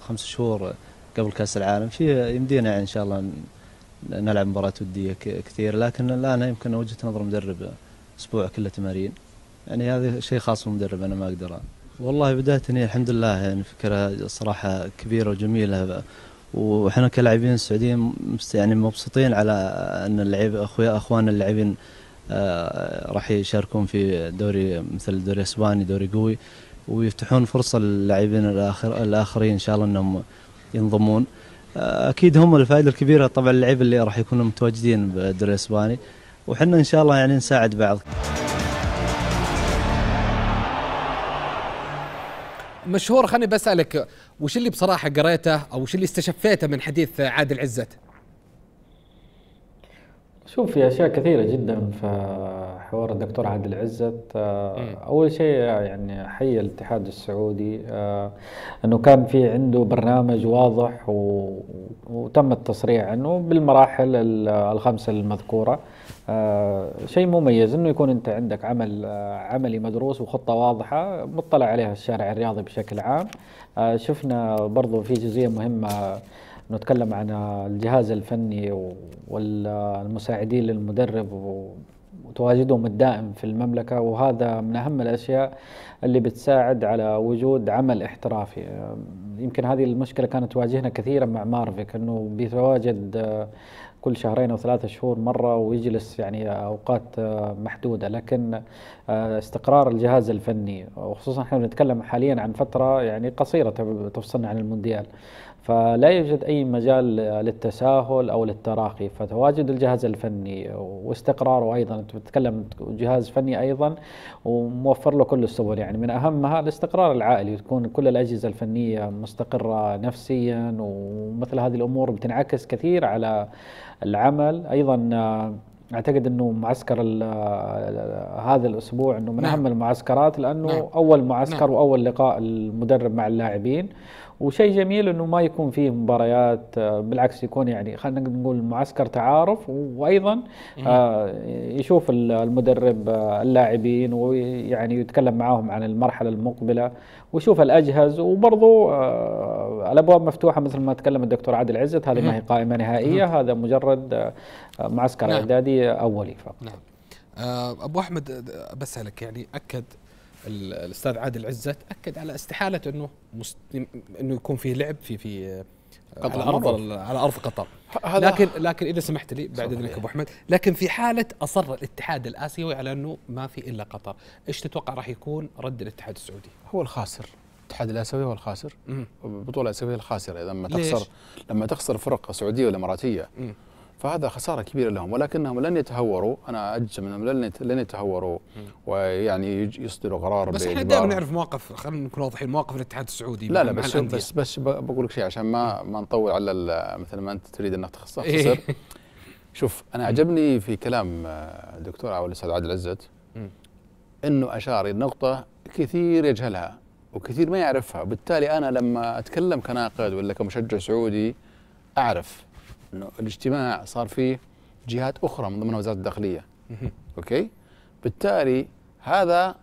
خمس شهور قبل كاس العالم في يمدينا يعني ان شاء الله نلعب مباراه وديه كثير لكن الان يمكن وجهه نظر مدرب اسبوع كله تمارين يعني هذا شيء خاص بالمدرب انا ما اقدر والله بدايه الحمد لله يعني فكره صراحه كبيره وجميله واحنا كلاعبين سعوديين يعني مبسوطين على ان اللعيبه اخويا اخوان اللاعبين آه، راح يشاركون في دوري مثل الدوري الاسباني دوري قوي ويفتحون فرصه للاعبين الاخر الاخرين ان شاء الله انهم ينضمون آه، اكيد هم الفائده الكبيره طبعا اللعيبه اللي راح يكونوا متواجدين بالدوري الاسباني وحنا ان شاء الله يعني نساعد بعض مشهور خليني بسالك وش اللي بصراحه قريته او وش اللي استشفيته من حديث عادل عزت شوف في اشياء كثيره جدا في حوار الدكتور عادل عزت آه، اول شيء يعني حي الاتحاد السعودي آه، انه كان في عنده برنامج واضح وتم التصريح عنه بالمراحل الخمسه المذكوره آه، شيء مميز انه يكون انت عندك عمل عملي مدروس وخطه واضحه مطلع عليها الشارع الرياضي بشكل عام شفنا برضو في جزئيه مهمه نتكلم عن الجهاز الفني والمساعدين للمدرب وتواجدهم الدائم في المملكة وهذا من أهم الأشياء اللي بتساعد على وجود عمل احترافي يمكن هذه المشكلة كانت تواجهنا كثيرا مع مارفيك أنه بيتواجد آه، كل شهرين او ثلاثة شهور مره ويجلس يعني اوقات آه، محدوده لكن آه، استقرار الجهاز الفني وخصوصا احنا بنتكلم حاليا عن فتره يعني قصيره تفصلنا عن المونديال فلا يوجد أي مجال للتساهل أو للتراخي فتواجد الجهاز الفني واستقراره أيضا أنت بتتكلم جهاز فني أيضا وموفر له كل السبل يعني من أهمها الاستقرار العائلي تكون كل الأجهزة الفنية مستقرة نفسيا ومثل هذه الأمور بتنعكس كثير على العمل أيضا اعتقد انه معسكر آه، هذا الاسبوع انه من نعم. اهم المعسكرات لانه نعم. اول معسكر نعم. واول لقاء المدرب مع اللاعبين وشيء جميل انه ما يكون فيه مباريات آه، بالعكس يكون يعني خلينا نقول معسكر تعارف وايضا آه، يشوف المدرب آه، اللاعبين ويعني يتكلم معاهم عن المرحله المقبله ويشوف الاجهز وبرضه الابواب مفتوحه مثل ما تكلم الدكتور عادل عزت هذه ما هي قائمه نهائيه هذا مجرد معسكر نعم. اعدادي اولي فقط نعم ابو احمد بسالك يعني اكد الاستاذ عادل عزت اكد على استحاله انه انه يكون فيه لعب في في آه، على ارض على ارض قطر لكن لكن اذا سمحت لي بعد اذنك ابو احمد لكن في حاله اصر الاتحاد الاسيوي على انه ما في الا قطر ايش تتوقع راح يكون رد الاتحاد السعودي هو الخاسر الاتحاد الاسيوي هو الخاسر البطوله الاسيويه الخاسره لما تخسر لما تخسر فرق سعوديه والاماراتيه فهذا خساره كبيره لهم ولكنهم لن يتهوروا انا اجزم انهم لن لن يتهوروا ويعني يصدروا قرار بس احنا دائما نعرف مواقف خلينا نكون واضحين مواقف الاتحاد السعودي لا لا بس بس بس بقول لك شيء عشان ما ما نطول على مثل ما انت تريد انك تختصر إيه شوف انا عجبني في كلام الدكتور آه، او الاستاذ عادل عزت انه اشار نقطه كثير يجهلها وكثير ما يعرفها وبالتالي انا لما اتكلم كناقد ولا كمشجع سعودي اعرف انه الاجتماع صار فيه جهات اخرى من ضمنها وزاره الداخليه اوكي بالتالي هذا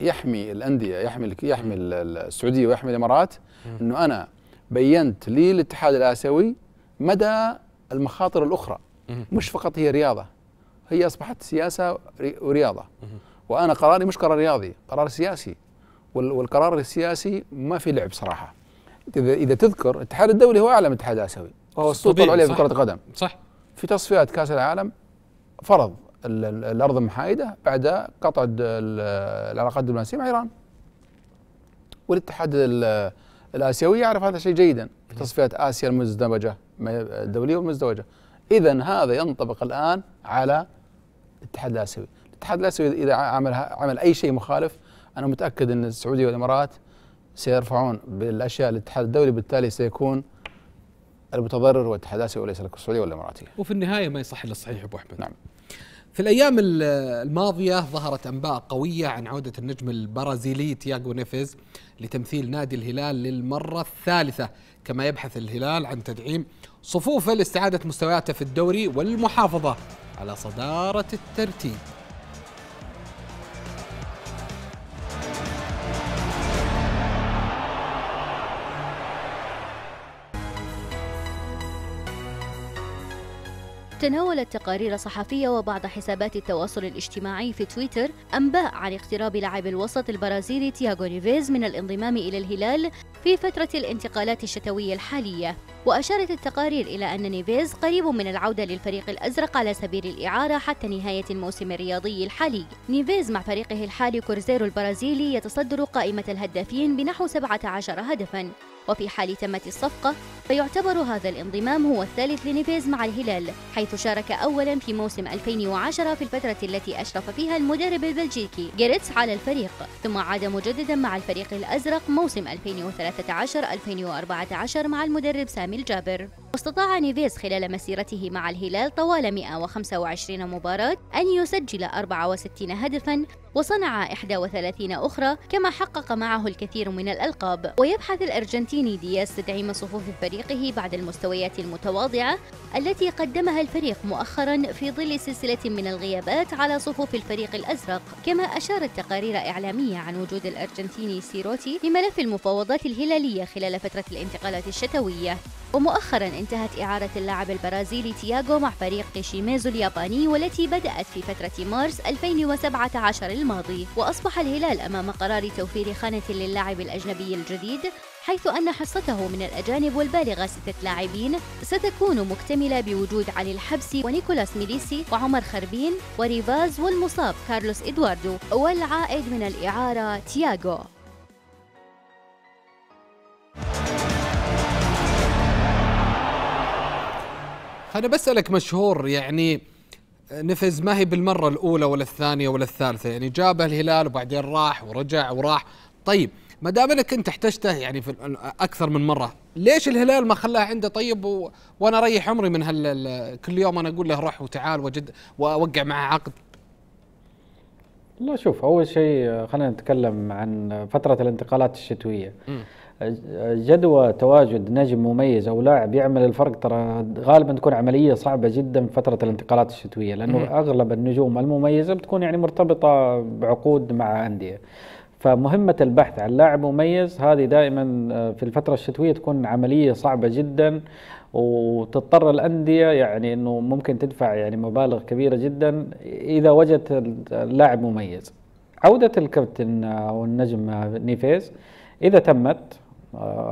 يحمي الانديه يحمي يحمي السعوديه ويحمي الامارات انه انا بينت للاتحاد الاسيوي مدى المخاطر الاخرى مش فقط هي رياضه هي اصبحت سياسه ورياضه وانا قراري مش قرار رياضي قرار سياسي والقرار السياسي ما في لعب صراحه اذا تذكر الاتحاد الدولي هو اعلى من الاتحاد الاسيوي فهو السلطه العليا في كره القدم صح في تصفيات كاس العالم فرض الارض المحايده بعد قطع العلاقات الدبلوماسيه مع ايران والاتحاد الاسيوي يعرف هذا الشيء جيدا في تصفيات اسيا المزدوجه الدوليه والمزدوجه اذا هذا ينطبق الان على الاتحاد الاسيوي الاتحاد الاسيوي اذا عمل عمل اي شيء مخالف انا متاكد ان السعوديه والامارات سيرفعون بالاشياء للاتحاد الدولي بالتالي سيكون المتضرر هو الاتحاد الاسيوي وليس الكره السعوديه ولا الاماراتيه. وفي النهايه ما يصح الا الصحيح ابو احمد. نعم. في الايام الماضيه ظهرت انباء قويه عن عوده النجم البرازيلي تياغو نيفيز لتمثيل نادي الهلال للمره الثالثه كما يبحث الهلال عن تدعيم صفوفه لاستعاده مستوياته في الدوري والمحافظه على صداره الترتيب. تناولت تقارير صحفية وبعض حسابات التواصل الاجتماعي في تويتر أنباء عن اقتراب لاعب الوسط البرازيلي تياغو نيفيز من الانضمام إلى الهلال في فترة الانتقالات الشتوية الحالية وأشارت التقارير إلى أن نيفيز قريب من العودة للفريق الأزرق على سبيل الإعارة حتى نهاية الموسم الرياضي الحالي نيفيز مع فريقه الحالي كورزيرو البرازيلي يتصدر قائمة الهدافين بنحو 17 هدفاً وفي حال تمت الصفقة فيعتبر هذا الانضمام هو الثالث لنيفيز مع الهلال حيث شارك أولا في موسم 2010 في الفترة التي أشرف فيها المدرب البلجيكي جيريتس على الفريق ثم عاد مجددا مع الفريق الأزرق موسم 2013-2014 مع المدرب سامي الجابر واستطاع نيفيز خلال مسيرته مع الهلال طوال 125 مباراة أن يسجل 64 هدفاً وصنع 31 أخرى كما حقق معه الكثير من الألقاب ويبحث الأرجنتيني دياز تدعيم صفوف فريقه بعد المستويات المتواضعة التي قدمها الفريق مؤخرا في ظل سلسلة من الغيابات على صفوف الفريق الأزرق كما أشارت تقارير إعلامية عن وجود الأرجنتيني سيروتي لملف المفاوضات الهلالية خلال فترة الانتقالات الشتوية ومؤخرا انتهت إعارة اللاعب البرازيلي تياغو مع فريق شيميزو الياباني والتي بدأت في فترة مارس 2017 الماضي وأصبح الهلال أمام قرار توفير خانة للاعب الأجنبي الجديد حيث أن حصته من الأجانب والبالغة ستة لاعبين ستكون مكتملة بوجود علي الحبسي ونيكولاس ميليسي وعمر خربين وريفاز والمصاب كارلوس إدواردو والعائد من الإعارة تياغو أنا بسألك مشهور يعني نفز ما هي بالمرة الأولى ولا الثانية ولا الثالثة يعني جابه الهلال وبعدين راح ورجع وراح طيب ما دام انك انت احتجته يعني في اكثر من مره، ليش الهلال ما خلاه عنده طيب و... وانا اريح عمري من هال كل يوم انا اقول له روح وتعال وجد واوقع معه عقد؟ لا شوف اول شيء خلينا نتكلم عن فتره الانتقالات الشتويه. م. جدوى تواجد نجم مميز او لاعب يعمل الفرق ترى غالبا تكون عمليه صعبه جدا في فتره الانتقالات الشتويه لانه اغلب النجوم المميزه بتكون يعني مرتبطه بعقود مع انديه فمهمة البحث عن لاعب مميز هذه دائما آه، في الفترة الشتوية تكون عملية صعبة جدا وتضطر الأندية يعني أنه ممكن تدفع يعني مبالغ كبيرة جدا إذا وجدت اللاعب مميز عودة الكابتن والنجم نيفيز إذا تمت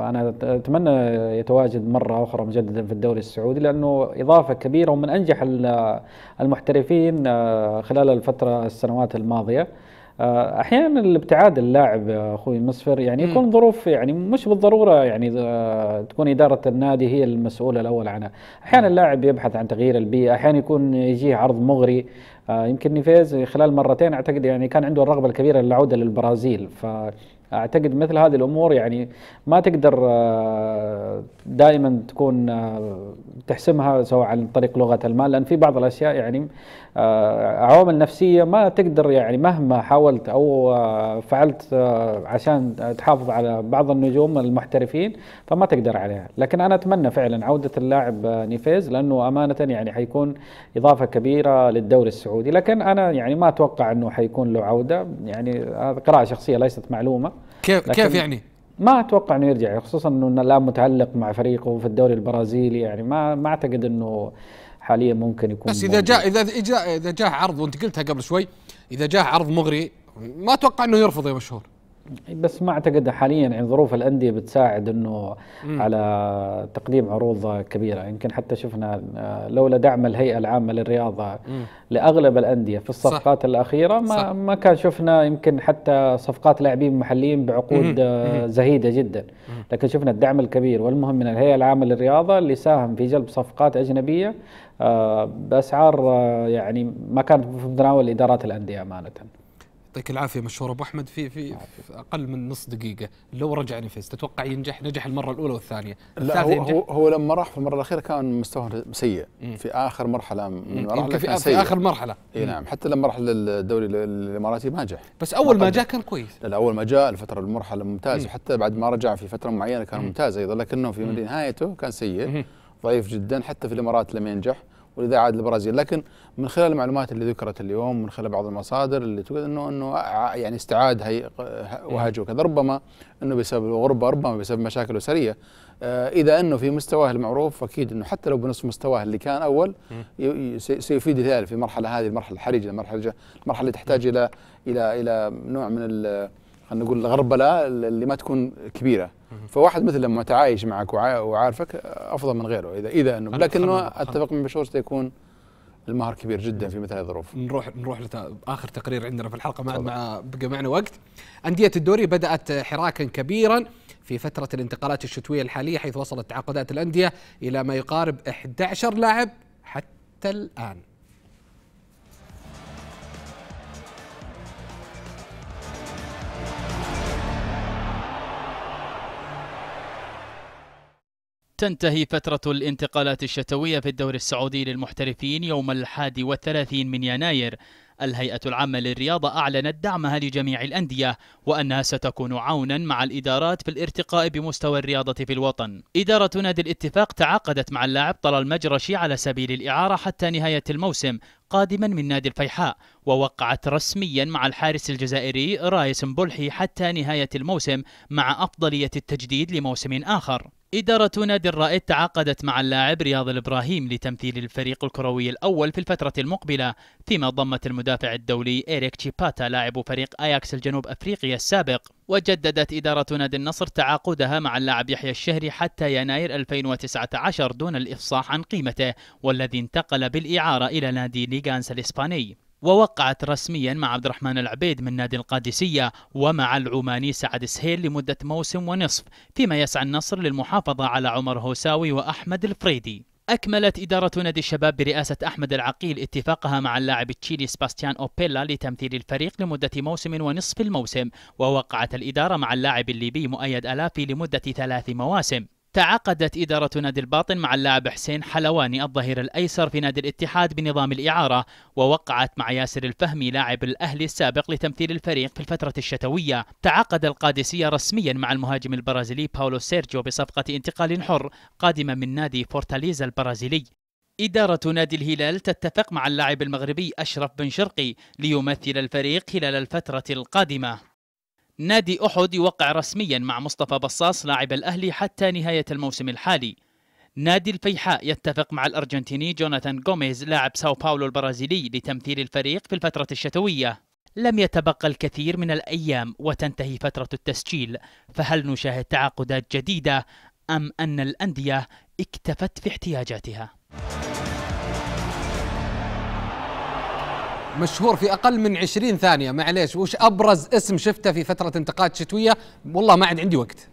انا اتمنى يتواجد مره اخرى مجددا في الدوري السعودي لانه اضافه كبيره ومن انجح المحترفين آه، خلال الفتره السنوات الماضيه آه، احيانا الابتعاد اللاعب اخوي مصفر يعني يكون ظروف يعني مش بالضروره يعني آه، تكون اداره النادي هي المسؤوله الاول عنها، احيانا اللاعب يبحث عن تغيير البيئه، احيانا يكون يجيه عرض مغري يمكن نيفيز خلال مرتين اعتقد يعني كان عنده الرغبه الكبيره للعوده للبرازيل ف اعتقد مثل هذه الامور يعني ما تقدر آه، دائما تكون آه، تحسمها سواء عن طريق لغه المال لان في بعض الاشياء يعني آه، عوامل نفسيه ما تقدر يعني مهما حاولت او آه، فعلت آه، عشان تحافظ على بعض النجوم المحترفين فما تقدر عليها لكن انا اتمنى فعلا عوده اللاعب نيفيز لانه امانه يعني حيكون اضافه كبيره للدوري السعودي لكن انا يعني ما اتوقع انه حيكون له عوده يعني قراءه شخصيه ليست معلومه كيف كيف يعني ما اتوقع انه يرجع خصوصا انه الان متعلق مع فريقه في الدوري البرازيلي يعني ما ما اعتقد انه حاليا ممكن يكون بس اذا جاء اذا اذا جاء عرض وانت قلتها قبل شوي اذا جاء عرض مغري ما اتوقع انه يرفض يا مشهور بس ما اعتقد حاليا يعني ظروف الانديه بتساعد انه مم. على تقديم عروض كبيره يمكن حتى شفنا آه، لولا دعم الهيئه العامه للرياضه مم. لاغلب الانديه في الصفقات صح. الاخيره ما صح. ما كان شفنا يمكن حتى صفقات لاعبين محليين بعقود مم. آه، زهيده جدا مم. لكن شفنا الدعم الكبير والمهم من الهيئه العامه للرياضه اللي ساهم في جلب صفقات اجنبيه آه، باسعار يعني ما كانت في متناول ادارات الانديه امانه يعطيك العافيه مشهور ابو احمد في في, نعم. في اقل من نص دقيقه لو رجع نفس تتوقع ينجح نجح المره الاولى والثانيه لا هو, ينجح؟ هو لما راح في المره الاخيره كان مستواه سيء في اخر مرحله من مراحل في, في اخر مرحله اي نعم حتى لما راح للدوري الاماراتي ما نجح بس اول ما جاء كان كويس لا اول ما جاء الفتره المرحله ممتازه حتى بعد ما رجع في فتره معينه كان ممتاز ايضا لكنه في نهايته كان سيء ضعيف جدا حتى في الامارات لم ينجح ولذا عاد البرازيل لكن من خلال المعلومات اللي ذكرت اليوم من خلال بعض المصادر اللي تقول انه انه يعني استعاد هي وهجوه كذا ربما انه بسبب الغربه ربما بسبب مشاكل اسريه آه، اذا انه في مستواه المعروف اكيد انه حتى لو بنصف مستواه اللي كان اول سيفيد ذلك في المرحله هذه المرحله الحرجه المرحله المرحله اللي تحتاج الى الى الى نوع من خلينا نقول غربله اللي ما تكون كبيره فواحد مثل لما تعايش معك وعارفك افضل من غيره اذا اذا انه لكن اتفق من بشورت سيكون المهر كبير جدا في مثل هذه الظروف نروح نروح لاخر تقرير عندنا في الحلقه ما مع بقى معنا وقت انديه الدوري بدات حراكا كبيرا في فتره الانتقالات الشتويه الحاليه حيث وصلت تعاقدات الانديه الى ما يقارب 11 لاعب حتى الان تنتهي فترة الانتقالات الشتوية في الدوري السعودي للمحترفين يوم الحادي والثلاثين من يناير الهيئة العامة للرياضة أعلنت دعمها لجميع الأندية وأنها ستكون عونا مع الإدارات في الارتقاء بمستوى الرياضة في الوطن إدارة نادي الاتفاق تعاقدت مع اللاعب طلال المجرشي على سبيل الإعارة حتى نهاية الموسم قادما من نادي الفيحاء ووقعت رسميا مع الحارس الجزائري رايس مبلحي حتى نهاية الموسم مع أفضلية التجديد لموسم آخر إدارة نادي الرائد تعاقدت مع اللاعب رياض الإبراهيم لتمثيل الفريق الكروي الأول في الفترة المقبلة فيما ضمت المدافع الدولي إيريك تشيباتا لاعب فريق أياكس الجنوب أفريقيا السابق وجددت إدارة نادي النصر تعاقدها مع اللاعب يحيى الشهري حتى يناير 2019 دون الإفصاح عن قيمته والذي انتقل بالإعارة إلى نادي ليغانس الإسباني ووقعت رسميا مع عبد الرحمن العبيد من نادي القادسية ومع العماني سعد سهيل لمدة موسم ونصف فيما يسعى النصر للمحافظة على عمر هوساوي وأحمد الفريدي أكملت إدارة نادي الشباب برئاسة أحمد العقيل اتفاقها مع اللاعب التشيلي سباستيان أوبيلا لتمثيل الفريق لمدة موسم ونصف الموسم ووقعت الإدارة مع اللاعب الليبي مؤيد ألافي لمدة ثلاث مواسم تعاقدت إدارة نادي الباطن مع اللاعب حسين حلواني الظهير الأيسر في نادي الاتحاد بنظام الإعارة ووقعت مع ياسر الفهمي لاعب الأهلي السابق لتمثيل الفريق في الفترة الشتوية تعاقد القادسية رسميا مع المهاجم البرازيلي باولو سيرجيو بصفقة انتقال حر قادمة من نادي فورتاليزا البرازيلي إدارة نادي الهلال تتفق مع اللاعب المغربي أشرف بن شرقي ليمثل الفريق خلال الفترة القادمة نادي أحد يوقع رسميا مع مصطفى بصاص لاعب الأهلي حتى نهاية الموسم الحالي نادي الفيحاء يتفق مع الأرجنتيني جوناثان غوميز لاعب ساو باولو البرازيلي لتمثيل الفريق في الفترة الشتوية لم يتبقى الكثير من الأيام وتنتهي فترة التسجيل فهل نشاهد تعاقدات جديدة أم أن الأندية اكتفت في احتياجاتها؟ مشهور في اقل من 20 ثانيه معليش وش ابرز اسم شفته في فتره انتقاد شتويه والله ما عاد عندي وقت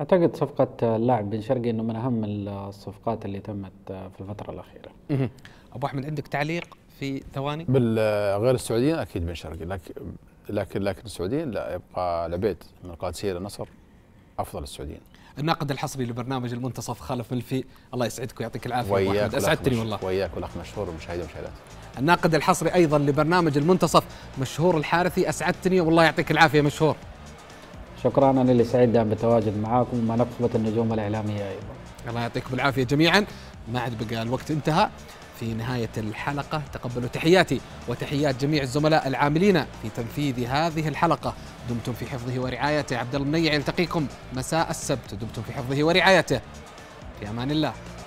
اعتقد صفقه اللاعب بن شرقي انه من اهم الصفقات اللي تمت في الفتره الاخيره ابو احمد عندك تعليق في ثواني غير السعوديين اكيد بن شرقي لكن لكن لكن السعوديين لا يبقى لبيت من القادسيه للنصر افضل السعوديين الناقد الحصري لبرنامج المنتصف خلف ملفي الله يسعدك ويعطيك العافيه وياك اسعدتني والله وياك والاخ مشهور ومشاهدي ومشاهدات الناقد الحصري أيضا لبرنامج المنتصف مشهور الحارثي أسعدتني والله يعطيك العافية مشهور شكرا أنا اللي سعيد دائما بالتواجد معاكم ومنقبة النجوم الإعلامية أيضا الله يعطيكم العافية جميعا ما عاد بقى الوقت انتهى في نهاية الحلقة تقبلوا تحياتي وتحيات جميع الزملاء العاملين في تنفيذ هذه الحلقة دمتم في حفظه ورعايته عبد الله المنيع يلتقيكم مساء السبت دمتم في حفظه ورعايته في أمان الله